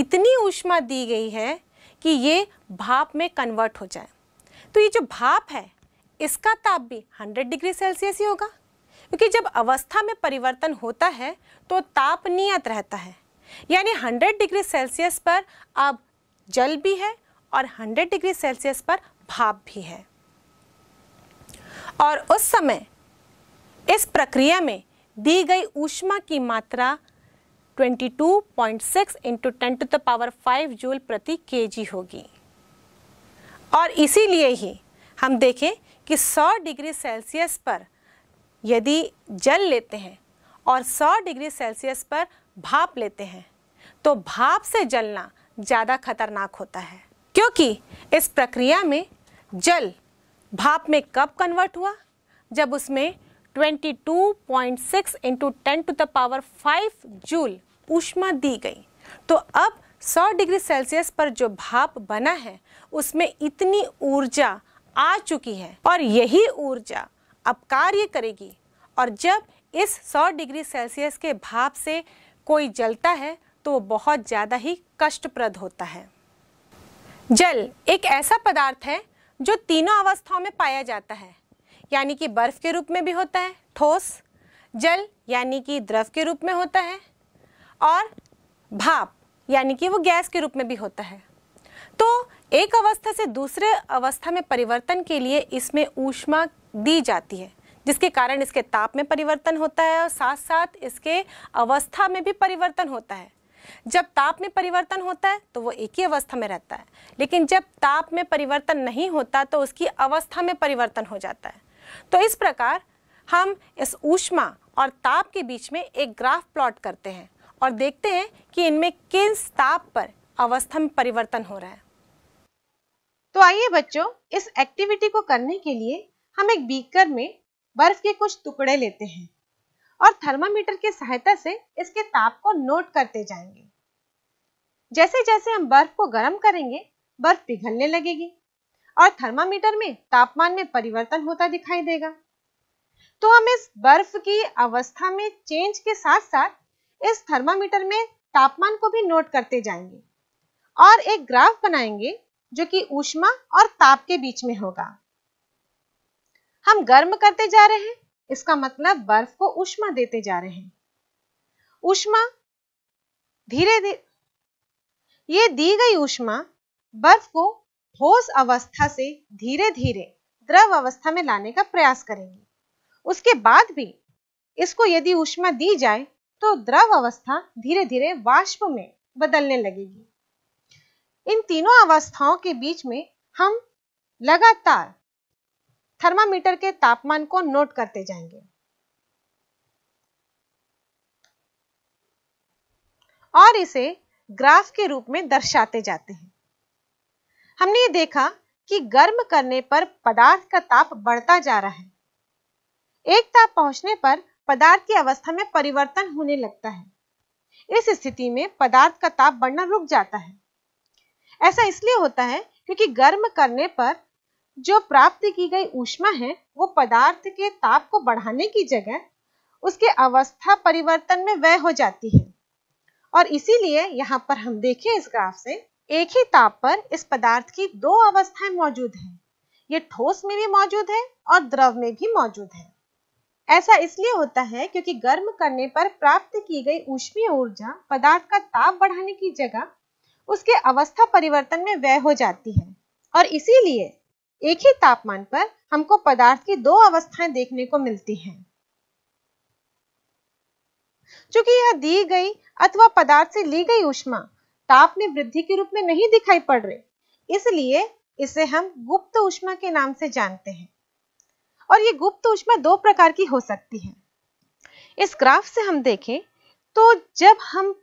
इतनी ऊष्मा दी गई है कि ये भाप में कन्वर्ट हो जाए तो ये जो भाप है इसका ताप भी 100 डिग्री सेल्सियस ही होगा क्योंकि जब अवस्था में परिवर्तन होता है तो ताप नियत रहता है यानी 100 डिग्री सेल्सियस पर अब जल भी है और 100 डिग्री सेल्सियस पर भाप भी है और उस समय इस प्रक्रिया में दी गई ऊष्मा की मात्रा 22.6 two point six into ten to the power five joule प्रति के होगी और इसीलिए ही हम देखें कि 100 डिग्री सेल्सियस पर यदि जल लेते हैं और 100 डिग्री सेल्सियस पर भाप लेते हैं तो भाप से जलना ज़्यादा खतरनाक होता है क्योंकि इस प्रक्रिया में जल भाप में कब कन्वर्ट हुआ जब उसमें 22.6 point six into ten to the power five joule ऊष्मा दी गई तो अब 100 डिग्री सेल्सियस पर जो भाप बना है उसमें इतनी ऊर्जा आ चुकी है और यही ऊर्जा अब कार्य करेगी और जब इस 100 डिग्री सेल्सियस के भाप से कोई जलता है तो वो बहुत ज़्यादा ही कष्टप्रद होता है जल एक ऐसा पदार्थ है जो तीनों अवस्थाओं में पाया जाता है यानी कि बर्फ के रूप में भी होता है ठोस जल यानी कि द्रव के रूप में होता है और भाप यानी कि वो गैस के रूप में भी होता है तो एक अवस्था से दूसरे अवस्था में परिवर्तन के लिए इसमें ऊष्मा दी जाती है जिसके कारण इसके ताप में परिवर्तन होता है और साथ साथ इसके अवस्था में भी परिवर्तन होता है जब ताप में परिवर्तन होता है तो वो एक ही अवस्था में रहता है लेकिन जब ताप में परिवर्तन नहीं होता तो उसकी अवस्था में परिवर्तन हो जाता है तो इस प्रकार हम इस ऊष्मा और ताप के बीच में एक ग्राफ प्लॉट करते हैं और देखते हैं कि इनमें किस ताप पर अवस्था में परिवर्तन हो रहा है तो आइए बच्चों इस एक्टिविटी को करने के लिए हम एक बीकर में बर्फ के कुछ टुकड़े लेते हैं और थर्मामीटर की सहायता से इसके ताप को नोट करते जाएंगे जैसे जैसे हम बर्फ को गर्म करेंगे बर्फ पिघलने लगेगी और थर्मामीटर में तापमान में परिवर्तन होता दिखाई देगा तो हम इस बर्फ की अवस्था में चेंज के साथ साथ इस थर्मामीटर में तापमान को भी नोट करते जाएंगे और एक ग्राफ बनाएंगे जो कि ऊष्मा और ताप के बीच में होगा हम गर्म करते जा रहे हैं इसका मतलब बर्फ को उष्मा देते जा रहे हैं उष्मा धीरे धीरे ये दी गई उष्मा बर्फ को ठोस अवस्था से धीरे धीरे द्रव अवस्था में लाने का प्रयास करेंगे उसके बाद भी इसको यदि उष्मा दी जाए तो द्रव अवस्था धीरे धीरे वाष्प में बदलने लगेगी इन तीनों अवस्थाओं के बीच में हम लगातार थर्मामीटर के तापमान को नोट करते जाएंगे और इसे ग्राफ के रूप में दर्शाते जाते हैं हमने ये देखा कि गर्म करने पर पदार्थ का ताप बढ़ता जा रहा है एक ताप पहुंचने पर पदार्थ की अवस्था में परिवर्तन होने लगता है इस स्थिति में पदार्थ का ताप बढ़ना रुक जाता है ऐसा इसलिए होता है क्योंकि गर्म करने पर जो प्राप्त की गई ऊष्मा है वो पदार्थ के ताप को बढ़ाने की जगह उसके अवस्था परिवर्तन में व्यय हो जाती है और इसीलिए यहाँ पर हम देखें इस ग्राफ से एक ही ताप पर इस पदार्थ की दो अवस्थाएं मौजूद हैं ये ठोस में भी मौजूद है और द्रव में भी मौजूद है ऐसा इसलिए होता है क्योंकि गर्म करने पर प्राप्त की गई ऊष्मीय ऊर्जा पदार्थ का ताप बढ़ाने की जगह उसके अवस्था परिवर्तन में व्यय हो जाती है और इसीलिए एक ही तापमान पर हमको पदार्थ की दो अवस्थाएं देखने को मिलती हैं चूंकि यह दी गई अथवा पदार्थ से ली गई ऊष्मा ताप में वृद्धि के रूप में नहीं दिखाई पड़ रही इसलिए इसे हम गुप्त ऊष्मा के नाम से जानते हैं और ये गुप्त ऊष्मा दो प्रकार की हो सकती है इस ग्राफ से हम देखें तो जब हम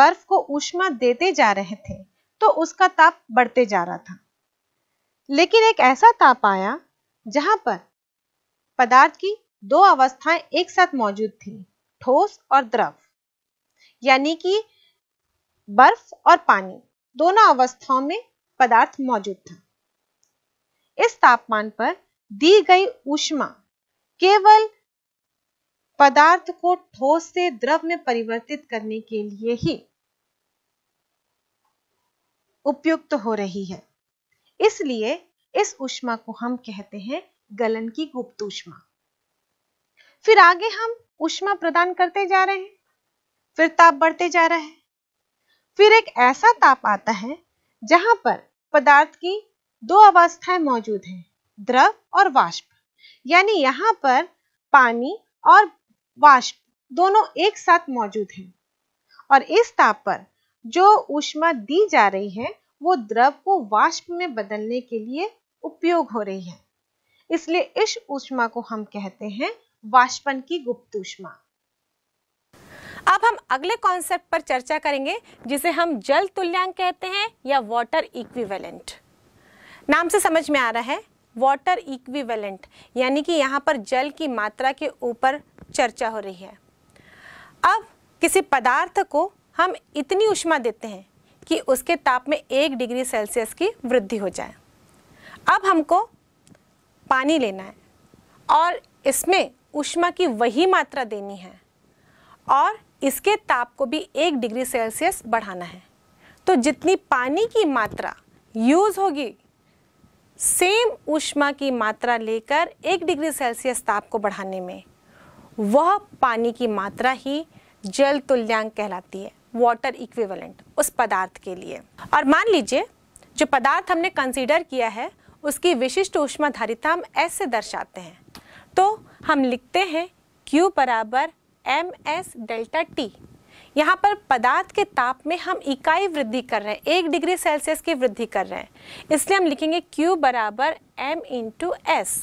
बर्फ को ऊष्मा देते जा रहे थे तो उसका ताप बढ़ते जा रहा था लेकिन एक ऐसा ताप आया जहां पर पदार्थ की दो अवस्थाएं एक साथ मौजूद थी ठोस और द्रव यानी कि बर्फ और पानी दोनों अवस्थाओं में पदार्थ मौजूद था इस तापमान पर दी गई ऊष्मा केवल पदार्थ को ठोस से द्रव में परिवर्तित करने के लिए ही उपयुक्त तो हो रही है इसलिए इस ऊष्मा को हम कहते हैं गलन की गुप्त ऊष्मा फिर आगे हम ऊष्मा प्रदान करते जा रहे हैं फिर ताप बढ़ते जा रहा है फिर एक ऐसा ताप आता है जहां पर पदार्थ की दो अवस्थाएं मौजूद हैं द्रव और वाष्प यानी यहाँ पर पानी और वाष्प दोनों एक साथ मौजूद हैं और इस ताप पर जो ऊष्मा दी जा रही है वो द्रव को वाष्प में बदलने के लिए उपयोग हो रही है इसलिए इस ऊष्मा को हम कहते हैं वाष्पन की गुप्त ऊष्मा अब हम अगले कॉन्सेप्ट पर चर्चा करेंगे जिसे हम जल तुल्यांक कहते हैं या वाटर इक्विवेलेंट नाम से समझ में आ रहा है वाटर इक्विवेलेंट यानी कि यहाँ पर जल की मात्रा के ऊपर चर्चा हो रही है अब किसी पदार्थ को हम इतनी उष्मा देते हैं कि उसके ताप में एक डिग्री सेल्सियस की वृद्धि हो जाए अब हमको पानी लेना है और इसमें उष्मा की वही मात्रा देनी है और इसके ताप को भी एक डिग्री सेल्सियस बढ़ाना है तो जितनी पानी की मात्रा यूज़ होगी सेम उष्मा की मात्रा लेकर एक डिग्री सेल्सियस ताप को बढ़ाने में वह पानी की मात्रा ही जल तुल्यांक कहलाती है वाटर इक्विवेलेंट उस पदार्थ के लिए और मान लीजिए जो पदार्थ हमने कंसीडर किया है उसकी विशिष्ट ऊष्माधारिता हम एस से दर्शाते हैं तो हम लिखते हैं Q बराबर एम एस डेल्टा टी यहाँ पर पदार्थ के ताप में हम इकाई वृद्धि कर रहे हैं एक डिग्री सेल्सियस की वृद्धि कर रहे हैं इसलिए हम लिखेंगे Q बराबर एम इंटू एस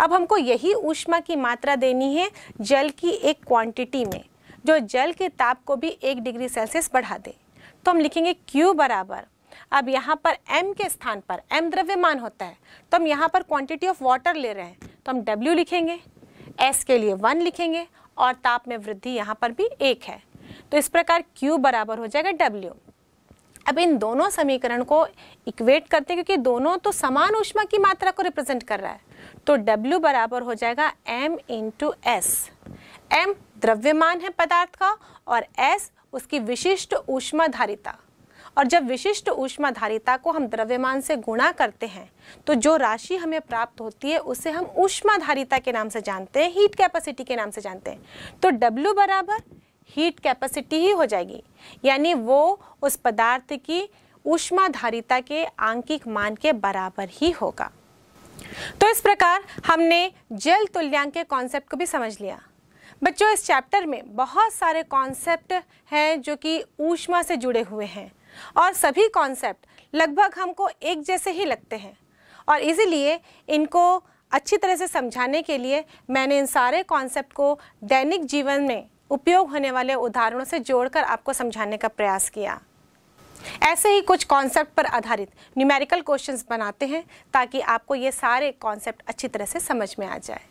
अब हमको यही ऊष्मा की मात्रा देनी है जल की एक क्वांटिटी में जो जल के ताप को भी एक डिग्री सेल्सियस बढ़ा दे तो हम लिखेंगे Q बराबर अब यहाँ पर m के स्थान पर m द्रव्यमान होता है तो हम यहाँ पर क्वांटिटी ऑफ वाटर ले रहे हैं तो हम w लिखेंगे s के लिए वन लिखेंगे और ताप में वृद्धि यहाँ पर भी एक है तो इस प्रकार q बराबर हो जाएगा w अब इन दोनों समीकरण को इक्वेट करते हैं क्योंकि दोनों तो समान ऊष्मा की मात्रा को रिप्रेजेंट कर रहा है तो W बराबर हो जाएगा M इंटू एस एम द्रव्यमान है पदार्थ का और एस उसकी विशिष्ट ऊष्माधारिता और जब विशिष्ट ऊष्माधारिता को हम द्रव्यमान से गुणा करते हैं तो जो राशि हमें प्राप्त होती है उसे हम ऊष्माधारिता के नाम से जानते हैं हीट कैपेसिटी के नाम से जानते हैं तो डब्ल्यू बराबर हीट कैपेसिटी ही हो जाएगी यानी वो उस पदार्थ की ऊष्माधारिता के आंकिक मान के बराबर ही होगा तो इस प्रकार हमने जल तुल्यांक के कॉन्सेप्ट को भी समझ लिया बच्चों इस चैप्टर में बहुत सारे कॉन्सेप्ट हैं जो कि ऊष्मा से जुड़े हुए हैं और सभी कॉन्सेप्ट लगभग हमको एक जैसे ही लगते हैं और इसीलिए इनको अच्छी तरह से समझाने के लिए मैंने इन सारे कॉन्सेप्ट को दैनिक जीवन में उपयोग होने वाले उदाहरणों से जोड़कर आपको समझाने का प्रयास किया ऐसे ही कुछ कॉन्सेप्ट पर आधारित न्यूमेरिकल क्वेश्चंस बनाते हैं ताकि आपको ये सारे कॉन्सेप्ट अच्छी तरह से समझ में आ जाए